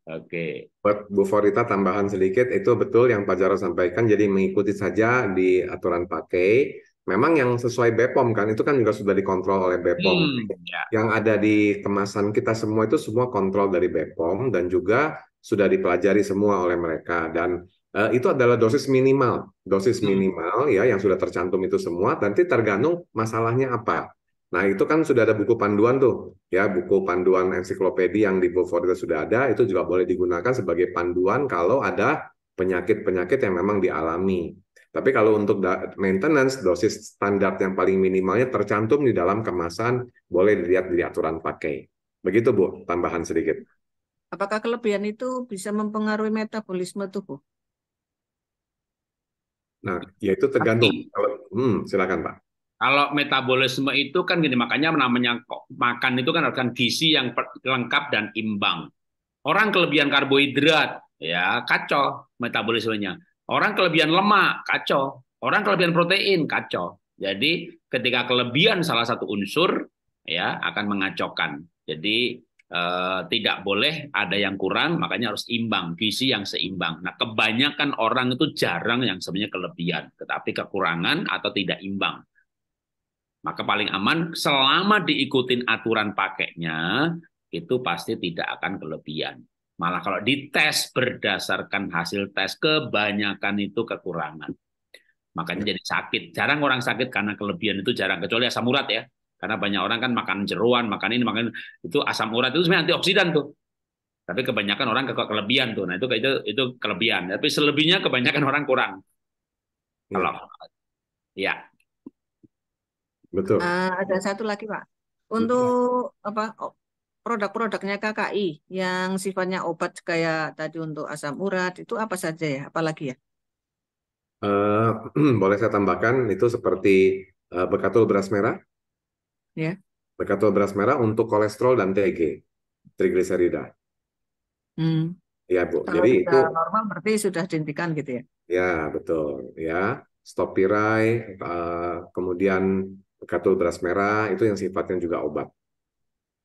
Oke. Okay. Bu Forita tambahan sedikit, itu betul yang Pak Jarod sampaikan, jadi mengikuti saja di aturan pakai. Memang yang sesuai bepom kan, itu kan juga sudah dikontrol oleh bepom Hmm, ya. Yang ada di kemasan kita semua itu semua kontrol dari bepom dan juga sudah dipelajari semua oleh mereka. Dan Eh, itu adalah dosis minimal, dosis hmm. minimal ya yang sudah tercantum itu semua. Nanti tergantung masalahnya apa. Nah itu kan sudah ada buku panduan tuh, ya buku panduan ensiklopedia yang di Beaufort itu sudah ada, itu juga boleh digunakan sebagai panduan kalau ada penyakit-penyakit yang memang dialami. Tapi kalau untuk maintenance, dosis standar yang paling minimalnya tercantum di dalam kemasan, boleh dilihat di aturan pakai. Begitu Bu, tambahan sedikit.
Apakah kelebihan itu bisa mempengaruhi metabolisme tubuh?
Nah, yaitu tergantung. kalau, hmm, silakan Pak.
Kalau metabolisme itu kan gini, makanya namanya makan itu kan harus gizi yang lengkap dan imbang. Orang kelebihan karbohidrat, ya kacau metabolismenya. Orang kelebihan lemak, kacau. Orang kelebihan protein, kacau. Jadi ketika kelebihan salah satu unsur, ya akan mengacaukan. Jadi Eh, tidak boleh ada yang kurang, makanya harus imbang, gizi yang seimbang. Nah, kebanyakan orang itu jarang yang sebenarnya kelebihan, tetapi kekurangan atau tidak imbang. Maka paling aman selama diikutin aturan pakainya itu pasti tidak akan kelebihan. Malah kalau dites berdasarkan hasil tes kebanyakan itu kekurangan. Makanya ya. jadi sakit. Jarang orang sakit karena kelebihan itu jarang kecuali asam urat ya. Karena banyak orang kan makan jeruan, makan ini, makan ini. itu asam urat itu sebenarnya antioksidan tuh. Tapi kebanyakan orang ke kelebihan tuh. Nah, itu itu itu kelebihan. Tapi selebihnya kebanyakan orang kurang. Hmm. Kalau ya. Betul.
Uh, ada satu lagi, Pak. Hmm. Untuk Betul. apa? produk-produknya KKI yang sifatnya obat kayak tadi untuk asam urat itu apa saja ya? Apalagi ya?
Uh, [clears throat] boleh saya tambahkan itu seperti uh, bekatul beras merah, ya. Berkatul beras merah untuk kolesterol dan TG, trigliserida. Hmm. Ya Bu. Kalau Jadi itu
normal berarti sudah dihentikan gitu ya.
Ya betul ya. Stop pirai, eh, kemudian katul beras merah itu yang sifatnya juga obat.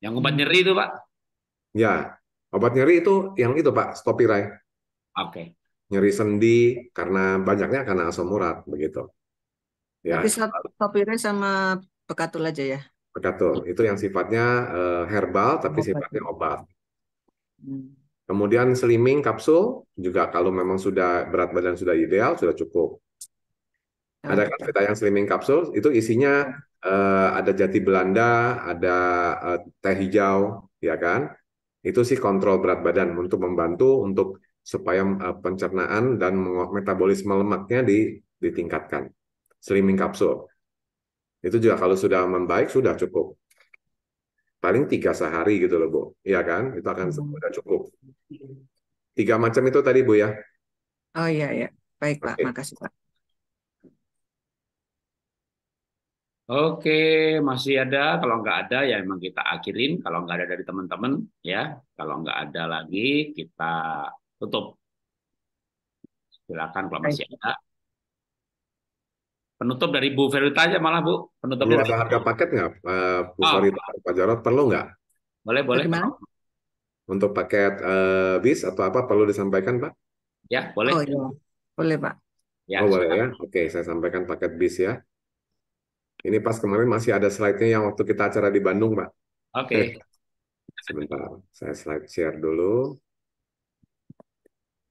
Yang obat nyeri itu Pak?
Ya, obat nyeri itu yang itu Pak, stop pirai. Oke. Okay. Nyeri sendi karena banyaknya karena asam urat begitu. Ya. Tapi stop,
stop pirai sama bekatul aja ya?
Bekatul. Gitu. Itu yang sifatnya uh, herbal tapi obat. sifatnya obat. Hmm. Kemudian slimming kapsul juga kalau memang sudah berat badan sudah ideal sudah cukup. ada kan yang slimming kapsul itu isinya uh, ada jati Belanda, ada uh, teh hijau, ya kan? Itu sih kontrol berat badan untuk membantu untuk supaya uh, pencernaan dan metabolisme lemaknya di, ditingkatkan. Slimming kapsul. Itu juga kalau sudah membaik sudah cukup. Paling tiga sehari gitu loh Bu, ya kan? Itu akan hmm. sudah cukup. Tiga macam itu tadi Bu ya. Oh iya ya, baik Pak, okay. makasih Pak.
Oke, masih ada. Kalau nggak ada, ya emang kita akhirin. Kalau nggak ada dari teman-teman, ya. Kalau nggak ada lagi, kita tutup. Silakan kalau masih ada. Penutup dari Bu Verita aja malah Bu. Penutup iya, dari... harga
paket nggak eh, Bu oh. Verita Pak Jarot perlu nggak? Boleh boleh. Bagaimana? Untuk paket uh, bis atau apa perlu disampaikan Pak?
Ya boleh. Oh, iya. Boleh Pak. Ya, oh boleh ya.
Oke saya sampaikan paket bis ya. Ini pas kemarin masih ada slide-nya yang waktu kita acara di Bandung Pak. Oke. Okay. Eh, sebentar saya slide share dulu.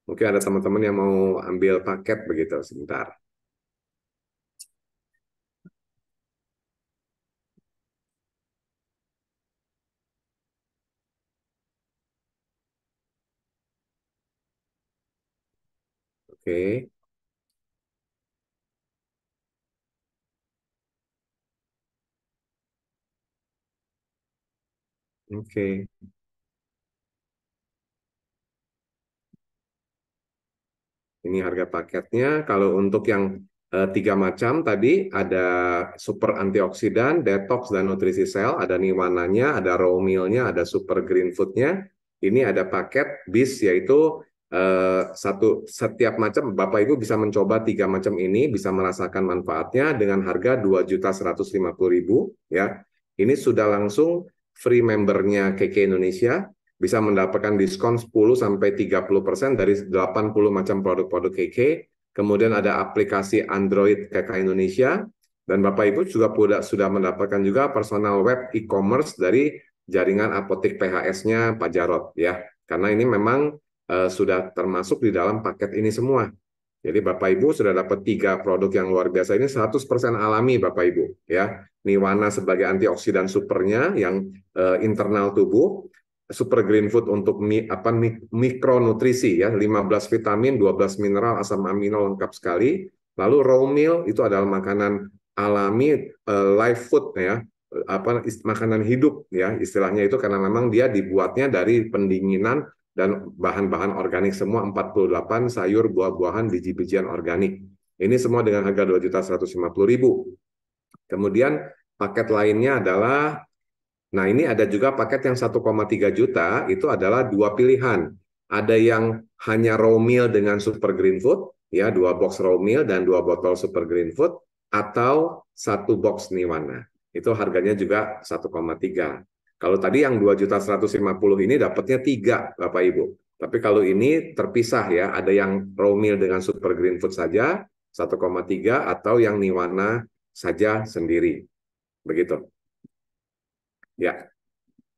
Mungkin ada teman-teman yang mau ambil paket begitu sebentar. Oke. Oke. Ini harga paketnya. Kalau untuk yang eh, tiga macam tadi ada super antioksidan, detox dan nutrisi sel, ada niwananya, ada raw meal-nya, ada super green food-nya. Ini ada paket bis yaitu Eh, satu setiap macam Bapak Ibu bisa mencoba tiga macam ini bisa merasakan manfaatnya dengan harga dua juta seratus lima puluh ribu ya ini sudah langsung free membernya KK Indonesia bisa mendapatkan diskon 10 sampai 30 persen dari 80 macam produk-produk KK kemudian ada aplikasi Android KK Indonesia dan Bapak Ibu juga sudah mendapatkan juga personal web e-commerce dari jaringan apotek PHS-nya Pak Jarot ya karena ini memang uh, sudah termasuk di dalam paket ini semua. Jadi Bapak Ibu sudah dapat tiga produk yang luar biasa ini 100% alami Bapak Ibu ya. Niwana sebagai antioksidan supernya yang uh, internal tubuh, super green food untuk mi, apa mik, mikronutrisi ya 15 vitamin 12 mineral asam amino lengkap sekali lalu raw meal itu adalah makanan alami uh, live food ya apa makanan hidup ya istilahnya itu karena memang dia dibuatnya dari pendinginan dan bahan-bahan organik semua 48 sayur buah-buahan biji-bijian organik. Ini semua dengan harga 2.150.000. Kemudian paket lainnya adalah nah ini ada juga paket yang 1,3 juta itu adalah dua pilihan. Ada yang hanya raw meal dengan super green food ya dua box raw meal dan dua botol super green food atau satu box niwana. Itu harganya juga 1,3. Kalau tadi yang 2.150 ini dapatnya tiga, Bapak Ibu. Tapi kalau ini terpisah ya, ada yang raw meal dengan super green food saja 1,3 atau yang niwana saja sendiri. Begitu. Ya.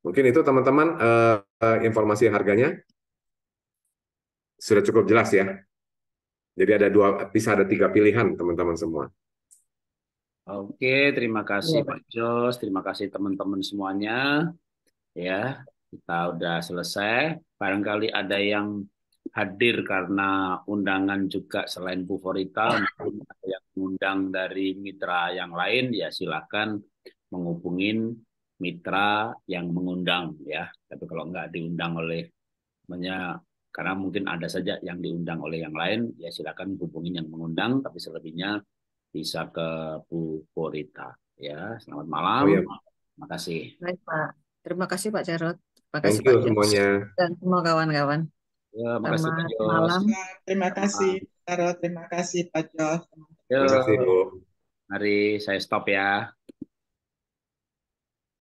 Mungkin itu teman-teman uh, informasi harganya sudah cukup jelas ya. Jadi ada dua bisa ada tiga pilihan teman-teman semua.
Oke, terima kasih ya. Pak Jos, terima kasih teman-teman semuanya. Ya, kita udah selesai. Barangkali ada yang hadir karena undangan juga selain Bu Forita, [laughs] ada yang mengundang dari mitra yang lain, ya silakan menghubungin mitra yang mengundang ya. Tapi kalau nggak diundang oleh banyak karena mungkin ada saja yang diundang oleh yang lain, ya silakan hubungin yang mengundang. Tapi selebihnya bisa ke Bu Korita. Ya, selamat oh, malam. Oh, iya. Terima kasih. Baik, Pak. Terima
kasih Pak Jarot. Terima kasih Pak semuanya. Dan semua kawan-kawan.
Ya, makasih, Selamat Pak malam.
terima kasih Jarot. Terima kasih Pak Jos.
Terima kasih Bu. Mari saya stop ya.